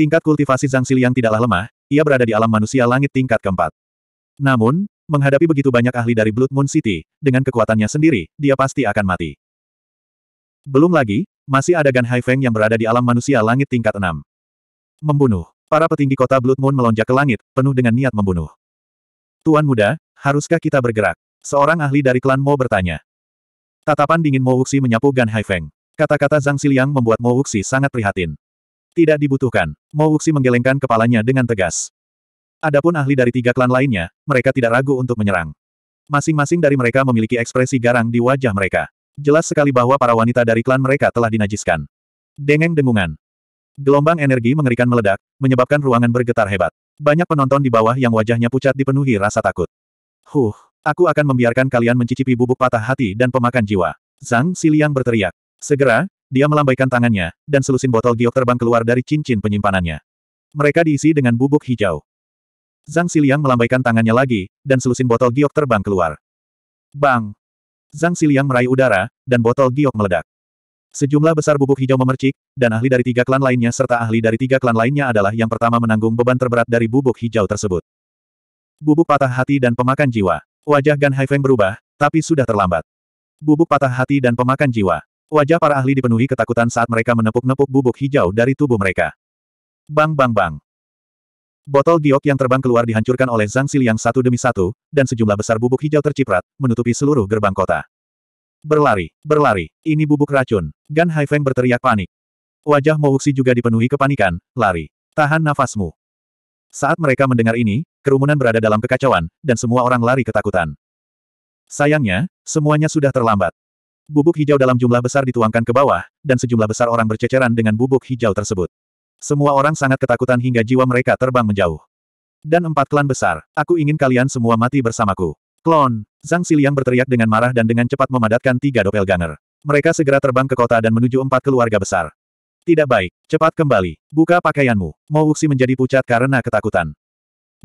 Tingkat kultivasi Zhang Siliang tidaklah lemah, ia berada di alam manusia langit tingkat keempat. Namun, menghadapi begitu banyak ahli dari Blood Moon City, dengan kekuatannya sendiri, dia pasti akan mati. Belum lagi, masih ada Gan Haifeng yang berada di alam manusia langit tingkat enam. Membunuh. Para petinggi kota Blood Moon melonjak ke langit, penuh dengan niat membunuh. Tuan muda, haruskah kita bergerak? Seorang ahli dari klan Mo bertanya. Tatapan dingin Mo Wuxi menyapu Gan Haifeng. Kata-kata Zhang Xiliang membuat Mo Wuxi sangat prihatin. Tidak dibutuhkan. Mo Wuxi menggelengkan kepalanya dengan tegas. Adapun ahli dari tiga klan lainnya, mereka tidak ragu untuk menyerang. Masing-masing dari mereka memiliki ekspresi garang di wajah mereka. Jelas sekali bahwa para wanita dari klan mereka telah dinajiskan. Dengeng dengungan. Gelombang energi mengerikan meledak, menyebabkan ruangan bergetar hebat. Banyak penonton di bawah yang wajahnya pucat dipenuhi rasa takut. Huh, aku akan membiarkan kalian mencicipi bubuk patah hati dan pemakan jiwa. Zhang Xiliang berteriak. Segera, dia melambaikan tangannya, dan selusin botol giok terbang keluar dari cincin penyimpanannya. Mereka diisi dengan bubuk hijau. Zhang Xiliang melambaikan tangannya lagi, dan selusin botol giok terbang keluar. Bang! Zhang Xiliang meraih udara, dan botol giok meledak. Sejumlah besar bubuk hijau memercik, dan ahli dari tiga klan lainnya serta ahli dari tiga klan lainnya adalah yang pertama menanggung beban terberat dari bubuk hijau tersebut. Bubuk patah hati dan pemakan jiwa. Wajah Gan Haifeng berubah, tapi sudah terlambat. Bubuk patah hati dan pemakan jiwa. Wajah para ahli dipenuhi ketakutan saat mereka menepuk-nepuk bubuk hijau dari tubuh mereka. Bang bang bang. Botol giok yang terbang keluar dihancurkan oleh Zhang Xiliang satu demi satu, dan sejumlah besar bubuk hijau terciprat, menutupi seluruh gerbang kota. Berlari, berlari, ini bubuk racun. Gan Haifeng berteriak panik. Wajah Mouxi juga dipenuhi kepanikan, lari. Tahan nafasmu. Saat mereka mendengar ini, kerumunan berada dalam kekacauan, dan semua orang lari ketakutan. Sayangnya, semuanya sudah terlambat. Bubuk hijau dalam jumlah besar dituangkan ke bawah, dan sejumlah besar orang berceceran dengan bubuk hijau tersebut. Semua orang sangat ketakutan hingga jiwa mereka terbang menjauh. Dan empat klan besar, aku ingin kalian semua mati bersamaku. Klon! Zhang Xiliang berteriak dengan marah dan dengan cepat memadatkan tiga doppelganger. Mereka segera terbang ke kota dan menuju empat keluarga besar. Tidak baik, cepat kembali. Buka pakaianmu. Mo Wuxi menjadi pucat karena ketakutan.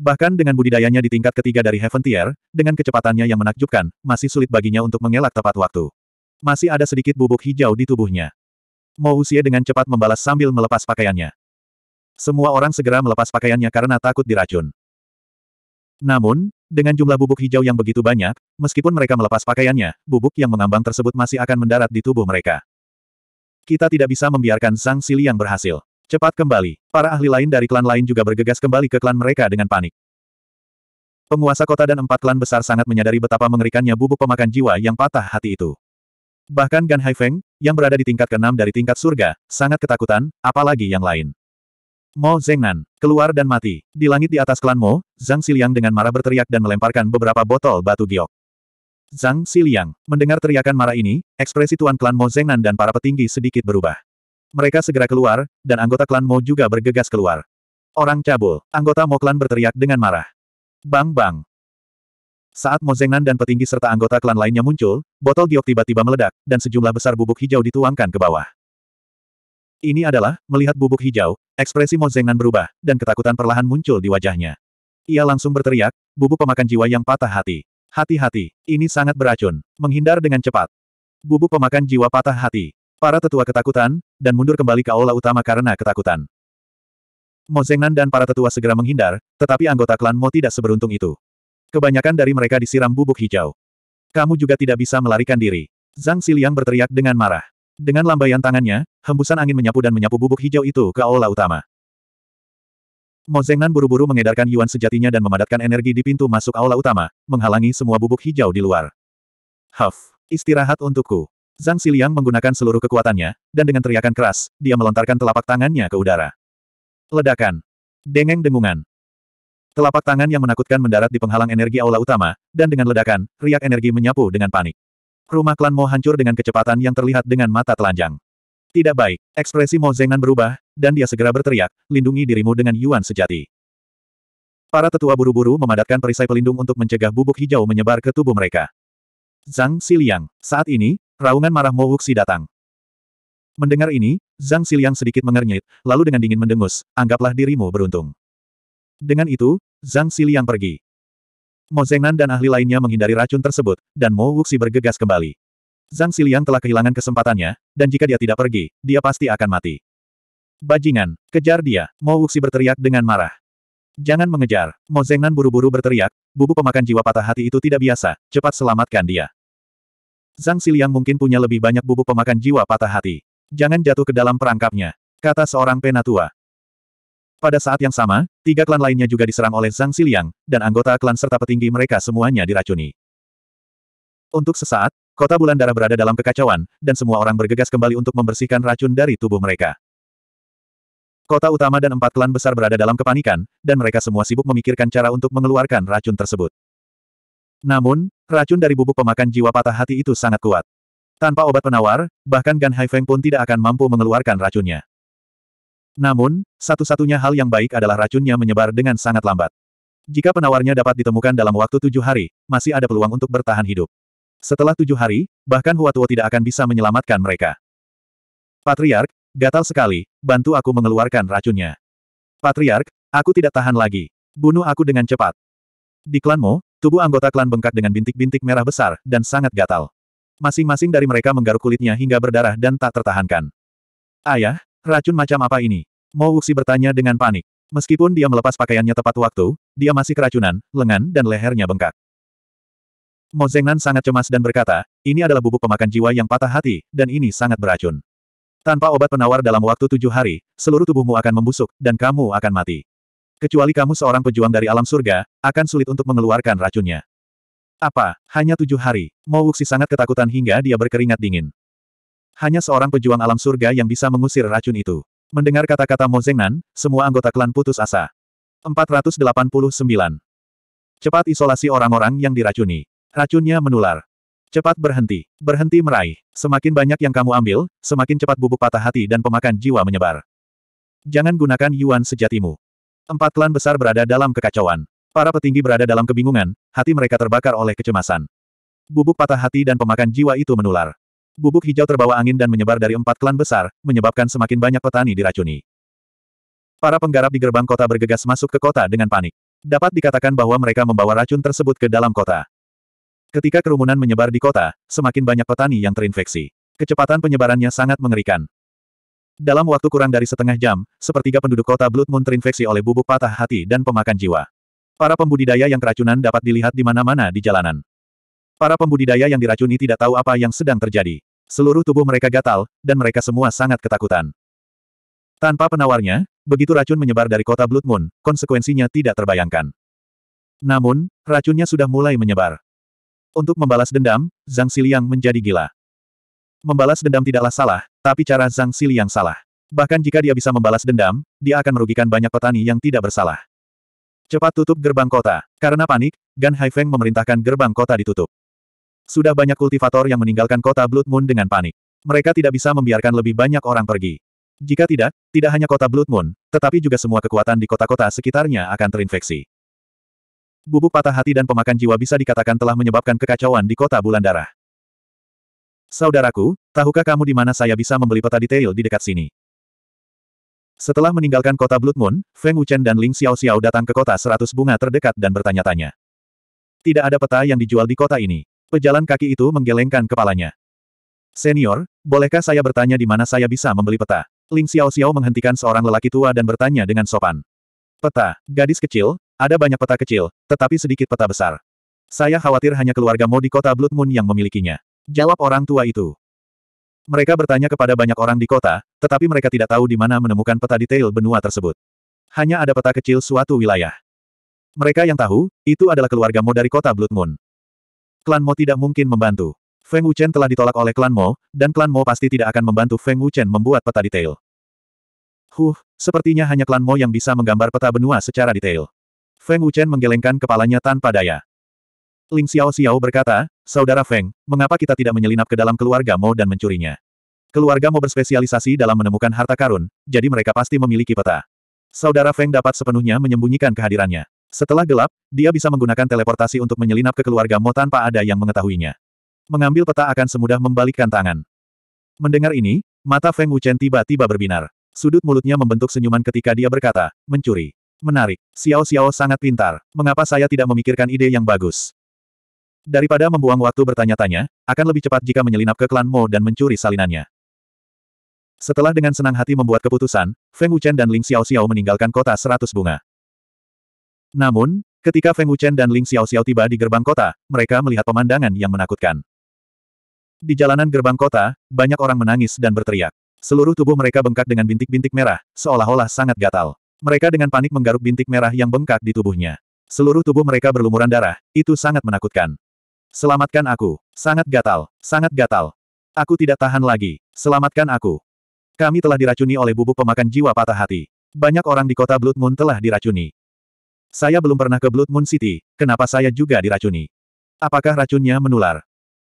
Bahkan dengan budidayanya di tingkat ketiga dari Heaven Tier, dengan kecepatannya yang menakjubkan, masih sulit baginya untuk mengelak tepat waktu. Masih ada sedikit bubuk hijau di tubuhnya. Mo Wuxi dengan cepat membalas sambil melepas pakaiannya. Semua orang segera melepas pakaiannya karena takut diracun. Namun, dengan jumlah bubuk hijau yang begitu banyak, meskipun mereka melepas pakaiannya, bubuk yang mengambang tersebut masih akan mendarat di tubuh mereka. Kita tidak bisa membiarkan Sang Sili yang berhasil. Cepat kembali. Para ahli lain dari klan lain juga bergegas kembali ke klan mereka dengan panik. Penguasa kota dan empat klan besar sangat menyadari betapa mengerikannya bubuk pemakan jiwa yang patah hati itu. Bahkan Gan Haifeng, yang berada di tingkat keenam dari tingkat surga, sangat ketakutan, apalagi yang lain. Mo Zengnan, keluar dan mati. Di langit di atas klan Mo, Zhang Siliang dengan marah berteriak dan melemparkan beberapa botol batu giok. Zhang Siliang, mendengar teriakan marah ini, ekspresi tuan klan Mo Zengnan dan para petinggi sedikit berubah. Mereka segera keluar, dan anggota klan Mo juga bergegas keluar. Orang cabul, anggota Mo klan berteriak dengan marah. Bang bang. Saat Mo Zengnan dan petinggi serta anggota klan lainnya muncul, botol giok tiba-tiba meledak, dan sejumlah besar bubuk hijau dituangkan ke bawah. Ini adalah, melihat bubuk hijau, ekspresi Mozengan berubah, dan ketakutan perlahan muncul di wajahnya. Ia langsung berteriak, bubuk pemakan jiwa yang patah hati. Hati-hati, ini sangat beracun. Menghindar dengan cepat. Bubuk pemakan jiwa patah hati. Para tetua ketakutan, dan mundur kembali ke aula utama karena ketakutan. Mozengan dan para tetua segera menghindar, tetapi anggota klan Mo tidak seberuntung itu. Kebanyakan dari mereka disiram bubuk hijau. Kamu juga tidak bisa melarikan diri. Zhang Siliang berteriak dengan marah. Dengan lambaian tangannya, hembusan angin menyapu dan menyapu bubuk hijau itu ke aula utama. Mozengnan buru-buru mengedarkan Yuan sejatinya dan memadatkan energi di pintu masuk aula utama, menghalangi semua bubuk hijau di luar. Huff, istirahat untukku. Zhang Xiliang menggunakan seluruh kekuatannya, dan dengan teriakan keras, dia melontarkan telapak tangannya ke udara. Ledakan. Dengeng dengungan. Telapak tangan yang menakutkan mendarat di penghalang energi aula utama, dan dengan ledakan, riak energi menyapu dengan panik. Rumah klan Mo hancur dengan kecepatan yang terlihat dengan mata telanjang. Tidak baik, ekspresi Mo Zengan berubah, dan dia segera berteriak, lindungi dirimu dengan Yuan sejati. Para tetua buru-buru memadatkan perisai pelindung untuk mencegah bubuk hijau menyebar ke tubuh mereka. Zhang Siliang. saat ini, raungan marah Mo Wuxi datang. Mendengar ini, Zhang Siliang sedikit mengernyit, lalu dengan dingin mendengus, anggaplah dirimu beruntung. Dengan itu, Zhang Siliang pergi. Mo Zengnan dan ahli lainnya menghindari racun tersebut, dan Mo Wuxi bergegas kembali. Zhang Xiliang telah kehilangan kesempatannya, dan jika dia tidak pergi, dia pasti akan mati. Bajingan, kejar dia, Mo Wuxi berteriak dengan marah. Jangan mengejar, Mo Zengnan buru-buru berteriak, bubu pemakan jiwa patah hati itu tidak biasa, cepat selamatkan dia. Zhang Xiliang mungkin punya lebih banyak bubu pemakan jiwa patah hati. Jangan jatuh ke dalam perangkapnya, kata seorang penatua. Pada saat yang sama, tiga klan lainnya juga diserang oleh Zhang Xiliang, dan anggota klan serta petinggi mereka semuanya diracuni. Untuk sesaat, kota bulan darah berada dalam kekacauan, dan semua orang bergegas kembali untuk membersihkan racun dari tubuh mereka. Kota utama dan empat klan besar berada dalam kepanikan, dan mereka semua sibuk memikirkan cara untuk mengeluarkan racun tersebut. Namun, racun dari bubuk pemakan jiwa patah hati itu sangat kuat. Tanpa obat penawar, bahkan Gan Haifeng pun tidak akan mampu mengeluarkan racunnya. Namun, satu-satunya hal yang baik adalah racunnya menyebar dengan sangat lambat. Jika penawarnya dapat ditemukan dalam waktu tujuh hari, masih ada peluang untuk bertahan hidup. Setelah tujuh hari, bahkan Huatuo tidak akan bisa menyelamatkan mereka. Patriark, gatal sekali, bantu aku mengeluarkan racunnya. Patriark, aku tidak tahan lagi. Bunuh aku dengan cepat. Di klanmu, tubuh anggota klan bengkak dengan bintik-bintik merah besar dan sangat gatal. Masing-masing dari mereka menggaruk kulitnya hingga berdarah dan tak tertahankan. Ayah, Racun macam apa ini? Mo Wuxi bertanya dengan panik. Meskipun dia melepas pakaiannya tepat waktu, dia masih keracunan, lengan dan lehernya bengkak. Mo Zengnan sangat cemas dan berkata, ini adalah bubuk pemakan jiwa yang patah hati, dan ini sangat beracun. Tanpa obat penawar dalam waktu tujuh hari, seluruh tubuhmu akan membusuk, dan kamu akan mati. Kecuali kamu seorang pejuang dari alam surga, akan sulit untuk mengeluarkan racunnya. Apa, hanya tujuh hari? Mo Wuxi sangat ketakutan hingga dia berkeringat dingin. Hanya seorang pejuang alam surga yang bisa mengusir racun itu. Mendengar kata-kata Mo Zengnan, semua anggota klan putus asa. 489. Cepat isolasi orang-orang yang diracuni. Racunnya menular. Cepat berhenti. Berhenti meraih. Semakin banyak yang kamu ambil, semakin cepat bubuk patah hati dan pemakan jiwa menyebar. Jangan gunakan yuan sejatimu. Empat klan besar berada dalam kekacauan. Para petinggi berada dalam kebingungan, hati mereka terbakar oleh kecemasan. Bubuk patah hati dan pemakan jiwa itu menular. Bubuk hijau terbawa angin dan menyebar dari empat klan besar, menyebabkan semakin banyak petani diracuni. Para penggarap di gerbang kota bergegas masuk ke kota dengan panik. Dapat dikatakan bahwa mereka membawa racun tersebut ke dalam kota. Ketika kerumunan menyebar di kota, semakin banyak petani yang terinfeksi. Kecepatan penyebarannya sangat mengerikan. Dalam waktu kurang dari setengah jam, sepertiga penduduk kota Blood Moon terinfeksi oleh bubuk patah hati dan pemakan jiwa. Para pembudidaya yang keracunan dapat dilihat di mana-mana di jalanan. Para pembudidaya yang diracuni tidak tahu apa yang sedang terjadi. Seluruh tubuh mereka gatal, dan mereka semua sangat ketakutan. Tanpa penawarnya, begitu racun menyebar dari kota Blood Moon, konsekuensinya tidak terbayangkan. Namun, racunnya sudah mulai menyebar. Untuk membalas dendam, Zhang Xiliang menjadi gila. Membalas dendam tidaklah salah, tapi cara Zhang Xiliang salah. Bahkan jika dia bisa membalas dendam, dia akan merugikan banyak petani yang tidak bersalah. Cepat tutup gerbang kota. Karena panik, Gan Haifeng memerintahkan gerbang kota ditutup. Sudah banyak kultivator yang meninggalkan kota Blood Moon dengan panik. Mereka tidak bisa membiarkan lebih banyak orang pergi. Jika tidak, tidak hanya kota Blood Moon, tetapi juga semua kekuatan di kota-kota sekitarnya akan terinfeksi. Bubuk patah hati dan pemakan jiwa bisa dikatakan telah menyebabkan kekacauan di kota bulan darah. Saudaraku, tahukah kamu di mana saya bisa membeli peta detail di dekat sini? Setelah meninggalkan kota Blood Moon, Feng Wuchen dan Ling Xiao Xiao datang ke kota seratus bunga terdekat dan bertanya-tanya. Tidak ada peta yang dijual di kota ini. Pejalan kaki itu menggelengkan kepalanya. Senior, bolehkah saya bertanya di mana saya bisa membeli peta? Ling Xiao Xiao menghentikan seorang lelaki tua dan bertanya dengan sopan. Peta, gadis kecil, ada banyak peta kecil, tetapi sedikit peta besar. Saya khawatir hanya keluarga di kota Blood Moon yang memilikinya. Jawab orang tua itu. Mereka bertanya kepada banyak orang di kota, tetapi mereka tidak tahu di mana menemukan peta detail benua tersebut. Hanya ada peta kecil suatu wilayah. Mereka yang tahu, itu adalah keluarga dari kota Blood Moon. Klan Mo tidak mungkin membantu. Feng Wuchen telah ditolak oleh klan Mo, dan klan Mo pasti tidak akan membantu Feng Wuchen membuat peta detail. Huh, sepertinya hanya klan Mo yang bisa menggambar peta benua secara detail. Feng Wuchen menggelengkan kepalanya tanpa daya. Ling Xiao Xiao berkata, Saudara Feng, mengapa kita tidak menyelinap ke dalam keluarga Mo dan mencurinya? Keluarga Mo berspesialisasi dalam menemukan harta karun, jadi mereka pasti memiliki peta. Saudara Feng dapat sepenuhnya menyembunyikan kehadirannya. Setelah gelap, dia bisa menggunakan teleportasi untuk menyelinap ke keluarga Mo tanpa ada yang mengetahuinya. Mengambil peta akan semudah membalikkan tangan. Mendengar ini, mata Feng Wuchen tiba-tiba berbinar. Sudut mulutnya membentuk senyuman ketika dia berkata, mencuri. Menarik, Xiao Xiao sangat pintar, mengapa saya tidak memikirkan ide yang bagus? Daripada membuang waktu bertanya-tanya, akan lebih cepat jika menyelinap ke klan Mo dan mencuri salinannya. Setelah dengan senang hati membuat keputusan, Feng Wuchen dan Ling Xiao Xiao meninggalkan kota seratus bunga. Namun, ketika Feng Wuchen dan Ling Xiao-Xiao tiba di gerbang kota, mereka melihat pemandangan yang menakutkan. Di jalanan gerbang kota, banyak orang menangis dan berteriak. Seluruh tubuh mereka bengkak dengan bintik-bintik merah, seolah-olah sangat gatal. Mereka dengan panik menggaruk bintik merah yang bengkak di tubuhnya. Seluruh tubuh mereka berlumuran darah, itu sangat menakutkan. Selamatkan aku. Sangat gatal, sangat gatal. Aku tidak tahan lagi. Selamatkan aku. Kami telah diracuni oleh bubuk pemakan jiwa patah hati. Banyak orang di kota Blood Moon telah diracuni. Saya belum pernah ke Blood Moon City, kenapa saya juga diracuni? Apakah racunnya menular?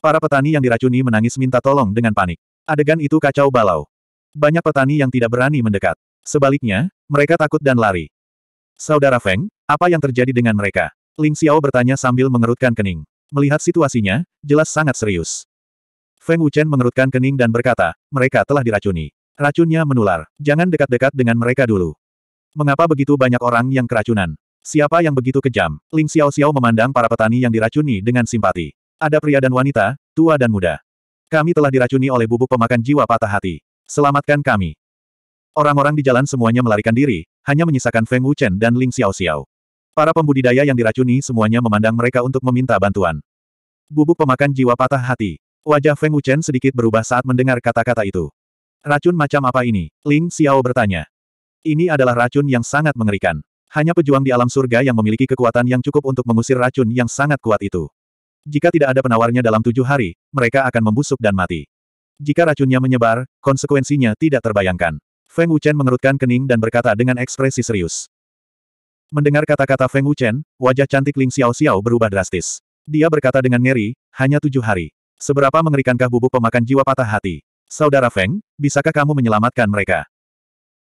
Para petani yang diracuni menangis minta tolong dengan panik. Adegan itu kacau balau. Banyak petani yang tidak berani mendekat. Sebaliknya, mereka takut dan lari. Saudara Feng, apa yang terjadi dengan mereka? Ling Xiao bertanya sambil mengerutkan kening. Melihat situasinya, jelas sangat serius. Feng Wuchen mengerutkan kening dan berkata, mereka telah diracuni. Racunnya menular, jangan dekat-dekat dengan mereka dulu. Mengapa begitu banyak orang yang keracunan? Siapa yang begitu kejam? Ling Xiao Xiao memandang para petani yang diracuni dengan simpati. Ada pria dan wanita, tua dan muda. Kami telah diracuni oleh bubuk pemakan jiwa patah hati. Selamatkan kami. Orang-orang di jalan semuanya melarikan diri, hanya menyisakan Feng Wuchen dan Ling Xiao Xiao. Para pembudidaya yang diracuni semuanya memandang mereka untuk meminta bantuan. Bubuk pemakan jiwa patah hati. Wajah Feng Wuchen sedikit berubah saat mendengar kata-kata itu. Racun macam apa ini? Ling Xiao bertanya. Ini adalah racun yang sangat mengerikan. Hanya pejuang di alam surga yang memiliki kekuatan yang cukup untuk mengusir racun yang sangat kuat itu. Jika tidak ada penawarnya dalam tujuh hari, mereka akan membusuk dan mati. Jika racunnya menyebar, konsekuensinya tidak terbayangkan. Feng Wuchen mengerutkan kening dan berkata dengan ekspresi serius. Mendengar kata-kata Feng Wuchen, wajah cantik Ling Xiao Xiao berubah drastis. Dia berkata dengan ngeri, hanya tujuh hari. Seberapa mengerikankah bubuk pemakan jiwa patah hati? Saudara Feng, bisakah kamu menyelamatkan mereka?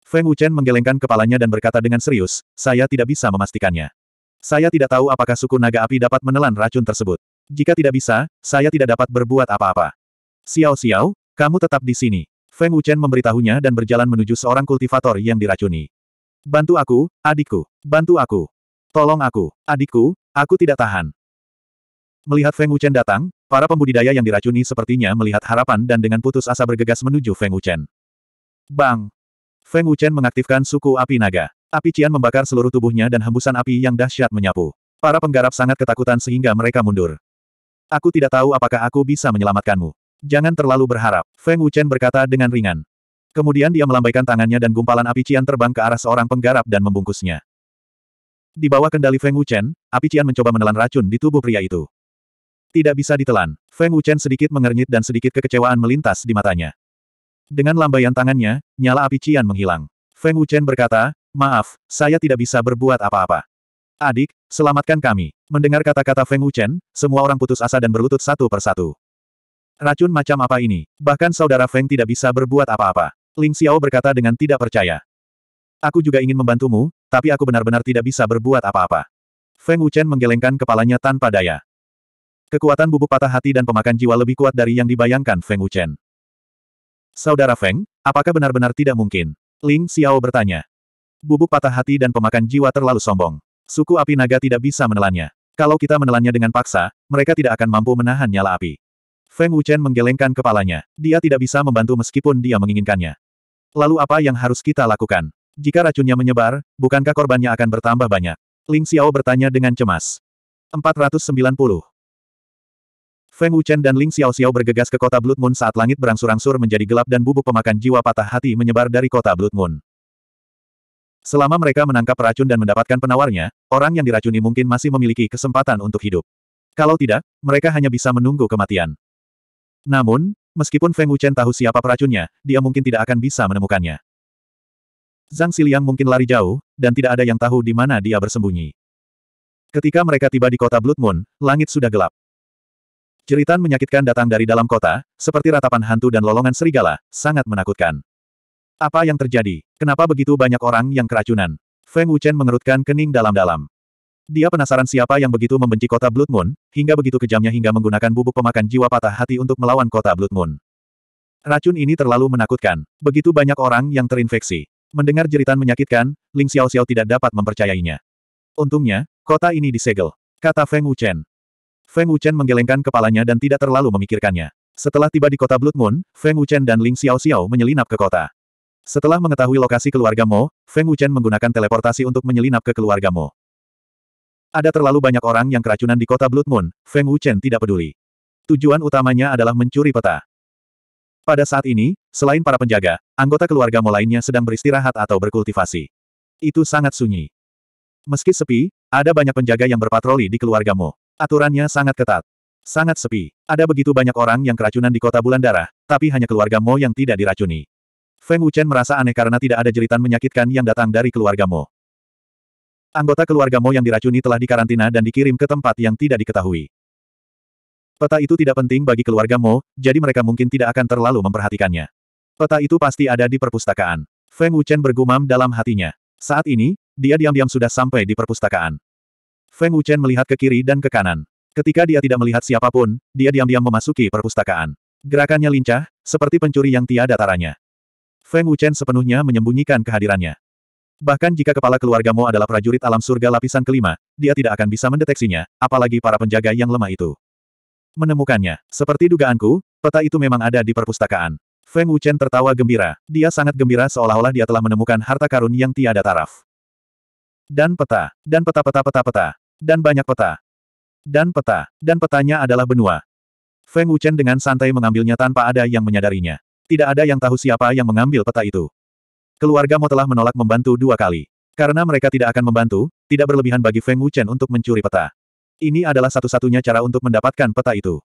Feng Wuchen menggelengkan kepalanya dan berkata dengan serius, saya tidak bisa memastikannya. Saya tidak tahu apakah suku naga api dapat menelan racun tersebut. Jika tidak bisa, saya tidak dapat berbuat apa-apa. Xiao Xiao, kamu tetap di sini. Feng Wuchen memberitahunya dan berjalan menuju seorang kultivator yang diracuni. Bantu aku, adikku. Bantu aku. Tolong aku, adikku, aku tidak tahan. Melihat Feng Wuchen datang, para pembudidaya yang diracuni sepertinya melihat harapan dan dengan putus asa bergegas menuju Feng Wuchen. Bang! Feng Wuchen mengaktifkan suku api naga. Api Cian membakar seluruh tubuhnya dan hembusan api yang dahsyat menyapu. Para penggarap sangat ketakutan sehingga mereka mundur. Aku tidak tahu apakah aku bisa menyelamatkanmu. Jangan terlalu berharap, Feng Wuchen berkata dengan ringan. Kemudian dia melambaikan tangannya dan gumpalan api Cian terbang ke arah seorang penggarap dan membungkusnya. Di bawah kendali Feng Wuchen, api Cian mencoba menelan racun di tubuh pria itu. Tidak bisa ditelan, Feng Wuchen sedikit mengernyit dan sedikit kekecewaan melintas di matanya. Dengan lambaian tangannya, nyala api Cian menghilang. Feng Wuchen berkata, maaf, saya tidak bisa berbuat apa-apa. Adik, selamatkan kami. Mendengar kata-kata Feng Wuchen, semua orang putus asa dan berlutut satu persatu. Racun macam apa ini? Bahkan saudara Feng tidak bisa berbuat apa-apa. Ling Xiao berkata dengan tidak percaya. Aku juga ingin membantumu, tapi aku benar-benar tidak bisa berbuat apa-apa. Feng Wuchen menggelengkan kepalanya tanpa daya. Kekuatan bubuk patah hati dan pemakan jiwa lebih kuat dari yang dibayangkan Feng Wuchen. Saudara Feng, apakah benar-benar tidak mungkin? Ling Xiao bertanya. Bubuk patah hati dan pemakan jiwa terlalu sombong. Suku api naga tidak bisa menelannya. Kalau kita menelannya dengan paksa, mereka tidak akan mampu menahan nyala api. Feng Wuchen menggelengkan kepalanya. Dia tidak bisa membantu meskipun dia menginginkannya. Lalu apa yang harus kita lakukan? Jika racunnya menyebar, bukankah korbannya akan bertambah banyak? Ling Xiao bertanya dengan cemas. 490. Feng Wuchen dan Ling Xiao Xiao bergegas ke kota Blood Moon saat langit berangsur-angsur menjadi gelap dan bubuk pemakan jiwa patah hati menyebar dari kota Blood Moon. Selama mereka menangkap racun dan mendapatkan penawarnya, orang yang diracuni mungkin masih memiliki kesempatan untuk hidup. Kalau tidak, mereka hanya bisa menunggu kematian. Namun, meskipun Feng Wuchen tahu siapa peracunnya, dia mungkin tidak akan bisa menemukannya. Zhang Xiliang mungkin lari jauh, dan tidak ada yang tahu di mana dia bersembunyi. Ketika mereka tiba di kota Blood Moon, langit sudah gelap. Jeritan menyakitkan datang dari dalam kota, seperti ratapan hantu dan lolongan serigala, sangat menakutkan. Apa yang terjadi? Kenapa begitu banyak orang yang keracunan? Feng Wuchen mengerutkan kening dalam-dalam. Dia penasaran siapa yang begitu membenci kota Blood Moon, hingga begitu kejamnya hingga menggunakan bubuk pemakan jiwa patah hati untuk melawan kota Blood Moon. Racun ini terlalu menakutkan, begitu banyak orang yang terinfeksi. Mendengar jeritan menyakitkan, Ling Xiao Xiao tidak dapat mempercayainya. Untungnya, kota ini disegel, kata Feng Wuchen. Feng Wuchen menggelengkan kepalanya dan tidak terlalu memikirkannya. Setelah tiba di kota Blood Moon, Feng Wuchen dan Ling Xiao Xiao menyelinap ke kota. Setelah mengetahui lokasi keluarga Mo, Feng Wuchen menggunakan teleportasi untuk menyelinap ke keluarga Mo. Ada terlalu banyak orang yang keracunan di kota Blood Moon, Feng Wuchen tidak peduli. Tujuan utamanya adalah mencuri peta. Pada saat ini, selain para penjaga, anggota keluarga Mo lainnya sedang beristirahat atau berkultivasi. Itu sangat sunyi. Meski sepi, ada banyak penjaga yang berpatroli di keluarga Mo. Aturannya sangat ketat. Sangat sepi. Ada begitu banyak orang yang keracunan di kota bulan darah, tapi hanya keluarga Mo yang tidak diracuni. Feng Wuchen merasa aneh karena tidak ada jeritan menyakitkan yang datang dari keluarga Mo. Anggota keluarga Mo yang diracuni telah dikarantina dan dikirim ke tempat yang tidak diketahui. Peta itu tidak penting bagi keluarga Mo, jadi mereka mungkin tidak akan terlalu memperhatikannya. Peta itu pasti ada di perpustakaan. Feng Wuchen bergumam dalam hatinya. Saat ini, dia diam-diam sudah sampai di perpustakaan. Feng Wuchen melihat ke kiri dan ke kanan. Ketika dia tidak melihat siapapun, dia diam-diam memasuki perpustakaan. Gerakannya lincah, seperti pencuri yang tiada taranya. Feng Wuchen sepenuhnya menyembunyikan kehadirannya. Bahkan jika kepala keluargamu adalah prajurit alam surga lapisan kelima, dia tidak akan bisa mendeteksinya, apalagi para penjaga yang lemah itu. Menemukannya, seperti dugaanku, peta itu memang ada di perpustakaan. Feng Wuchen tertawa gembira. Dia sangat gembira seolah-olah dia telah menemukan harta karun yang tiada taraf. Dan peta, dan peta-peta-peta-peta. Dan banyak peta. Dan peta. Dan petanya adalah benua. Feng Wuchen dengan santai mengambilnya tanpa ada yang menyadarinya. Tidak ada yang tahu siapa yang mengambil peta itu. Keluarga Mo telah menolak membantu dua kali. Karena mereka tidak akan membantu, tidak berlebihan bagi Feng Wuchen untuk mencuri peta. Ini adalah satu-satunya cara untuk mendapatkan peta itu.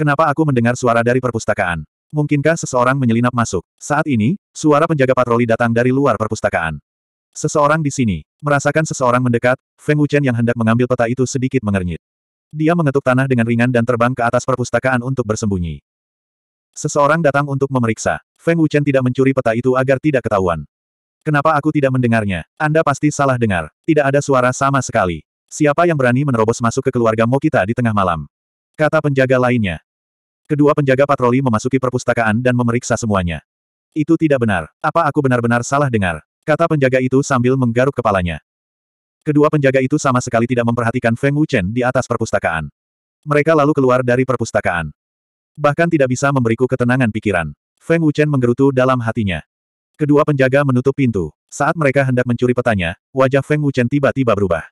Kenapa aku mendengar suara dari perpustakaan? Mungkinkah seseorang menyelinap masuk? Saat ini, suara penjaga patroli datang dari luar perpustakaan. Seseorang di sini. Merasakan seseorang mendekat, Feng Wuchen yang hendak mengambil peta itu sedikit mengernyit. Dia mengetuk tanah dengan ringan dan terbang ke atas perpustakaan untuk bersembunyi. Seseorang datang untuk memeriksa. Feng Wuchen tidak mencuri peta itu agar tidak ketahuan. Kenapa aku tidak mendengarnya? Anda pasti salah dengar. Tidak ada suara sama sekali. Siapa yang berani menerobos masuk ke keluarga Mo kita di tengah malam? Kata penjaga lainnya. Kedua penjaga patroli memasuki perpustakaan dan memeriksa semuanya. Itu tidak benar. Apa aku benar-benar salah dengar? Kata penjaga itu sambil menggaruk kepalanya. Kedua penjaga itu sama sekali tidak memperhatikan Feng Wuchen di atas perpustakaan. Mereka lalu keluar dari perpustakaan. Bahkan tidak bisa memberiku ketenangan pikiran. Feng Wuchen menggerutu dalam hatinya. Kedua penjaga menutup pintu. Saat mereka hendak mencuri petanya, wajah Feng Wuchen tiba-tiba berubah.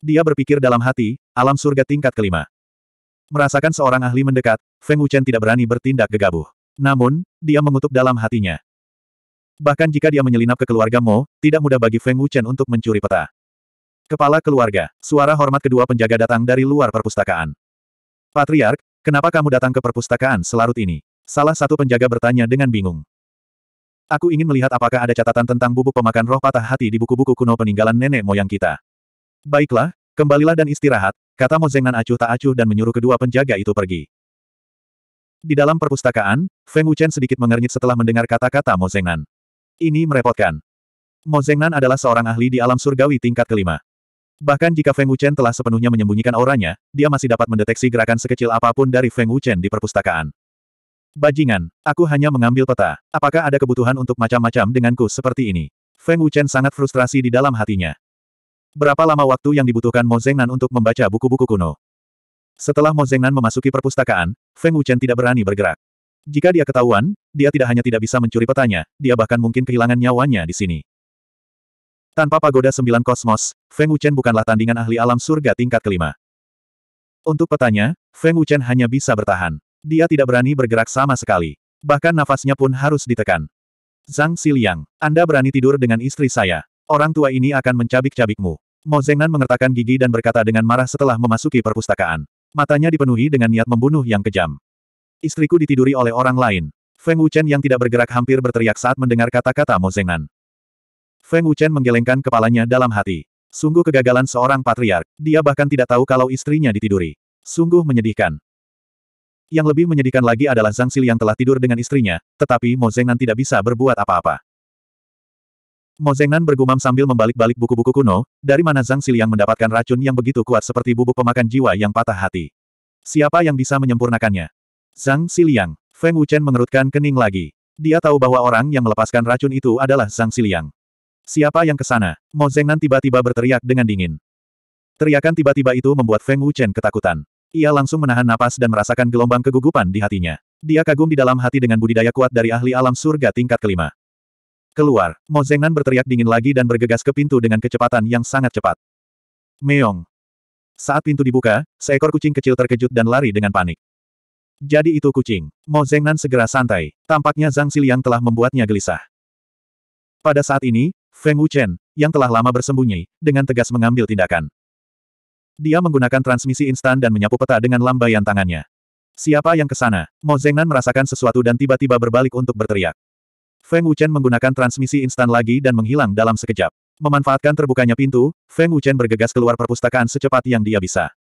Dia berpikir dalam hati, alam surga tingkat kelima. Merasakan seorang ahli mendekat, Feng Wuchen tidak berani bertindak gegabah. Namun, dia mengutuk dalam hatinya. Bahkan jika dia menyelinap ke keluarga Mo, tidak mudah bagi Feng Wuchen untuk mencuri peta. Kepala keluarga, suara hormat kedua penjaga datang dari luar perpustakaan. Patriark, kenapa kamu datang ke perpustakaan selarut ini? Salah satu penjaga bertanya dengan bingung. Aku ingin melihat apakah ada catatan tentang bubuk pemakan roh patah hati di buku-buku kuno peninggalan nenek moyang kita. Baiklah, kembalilah dan istirahat, kata Mo Zengnan acuh tak acuh dan menyuruh kedua penjaga itu pergi. Di dalam perpustakaan, Feng Wuchen sedikit mengernyit setelah mendengar kata-kata Mo Zengnan. Ini merepotkan. Mo Zengnan adalah seorang ahli di alam surgawi tingkat kelima. Bahkan jika Feng Wuchen telah sepenuhnya menyembunyikan auranya, dia masih dapat mendeteksi gerakan sekecil apapun dari Feng Wuchen di perpustakaan. Bajingan, aku hanya mengambil peta. Apakah ada kebutuhan untuk macam-macam denganku seperti ini? Feng Wuchen sangat frustrasi di dalam hatinya. Berapa lama waktu yang dibutuhkan Mo Zengnan untuk membaca buku-buku kuno? Setelah Mo Zengnan memasuki perpustakaan, Feng Wuchen tidak berani bergerak. Jika dia ketahuan, dia tidak hanya tidak bisa mencuri petanya, dia bahkan mungkin kehilangan nyawanya di sini. Tanpa pagoda sembilan kosmos, Feng Wuchen bukanlah tandingan ahli alam surga tingkat kelima. Untuk petanya, Feng Wuchen hanya bisa bertahan. Dia tidak berani bergerak sama sekali. Bahkan nafasnya pun harus ditekan. Zhang Xiliang, Anda berani tidur dengan istri saya. Orang tua ini akan mencabik-cabikmu. Mo Zengnan mengertakkan gigi dan berkata dengan marah setelah memasuki perpustakaan. Matanya dipenuhi dengan niat membunuh yang kejam. Istriku ditiduri oleh orang lain. Feng Wuchen yang tidak bergerak hampir berteriak saat mendengar kata-kata Mo Zengnan. Feng Wuchen menggelengkan kepalanya dalam hati. Sungguh kegagalan seorang patriark, dia bahkan tidak tahu kalau istrinya ditiduri. Sungguh menyedihkan. Yang lebih menyedihkan lagi adalah Zhang Xili yang telah tidur dengan istrinya, tetapi Mo Zengnan tidak bisa berbuat apa-apa. Mo Zengnan bergumam sambil membalik-balik buku-buku kuno, dari mana Zhang Xili yang mendapatkan racun yang begitu kuat seperti bubuk pemakan jiwa yang patah hati. Siapa yang bisa menyempurnakannya? Zhang Siliang, Feng Wuchen mengerutkan kening lagi. Dia tahu bahwa orang yang melepaskan racun itu adalah Zhang Siliang. Siapa yang ke sana? Mo Zhengnan tiba-tiba berteriak dengan dingin. Teriakan tiba-tiba itu membuat Feng Wuchen ketakutan. Ia langsung menahan napas dan merasakan gelombang kegugupan di hatinya. Dia kagum di dalam hati dengan budidaya kuat dari ahli alam surga tingkat kelima. Keluar, Mo Zhengnan berteriak dingin lagi dan bergegas ke pintu dengan kecepatan yang sangat cepat. Meong. Saat pintu dibuka, seekor kucing kecil terkejut dan lari dengan panik. Jadi itu kucing. Mo Zengnan segera santai. Tampaknya Zhang Xiliang telah membuatnya gelisah. Pada saat ini, Feng Wuchen, yang telah lama bersembunyi, dengan tegas mengambil tindakan. Dia menggunakan transmisi instan dan menyapu peta dengan lambaian tangannya. Siapa yang ke sana? Mo Zengnan merasakan sesuatu dan tiba-tiba berbalik untuk berteriak. Feng Wuchen menggunakan transmisi instan lagi dan menghilang dalam sekejap. Memanfaatkan terbukanya pintu, Feng Wuchen bergegas keluar perpustakaan secepat yang dia bisa.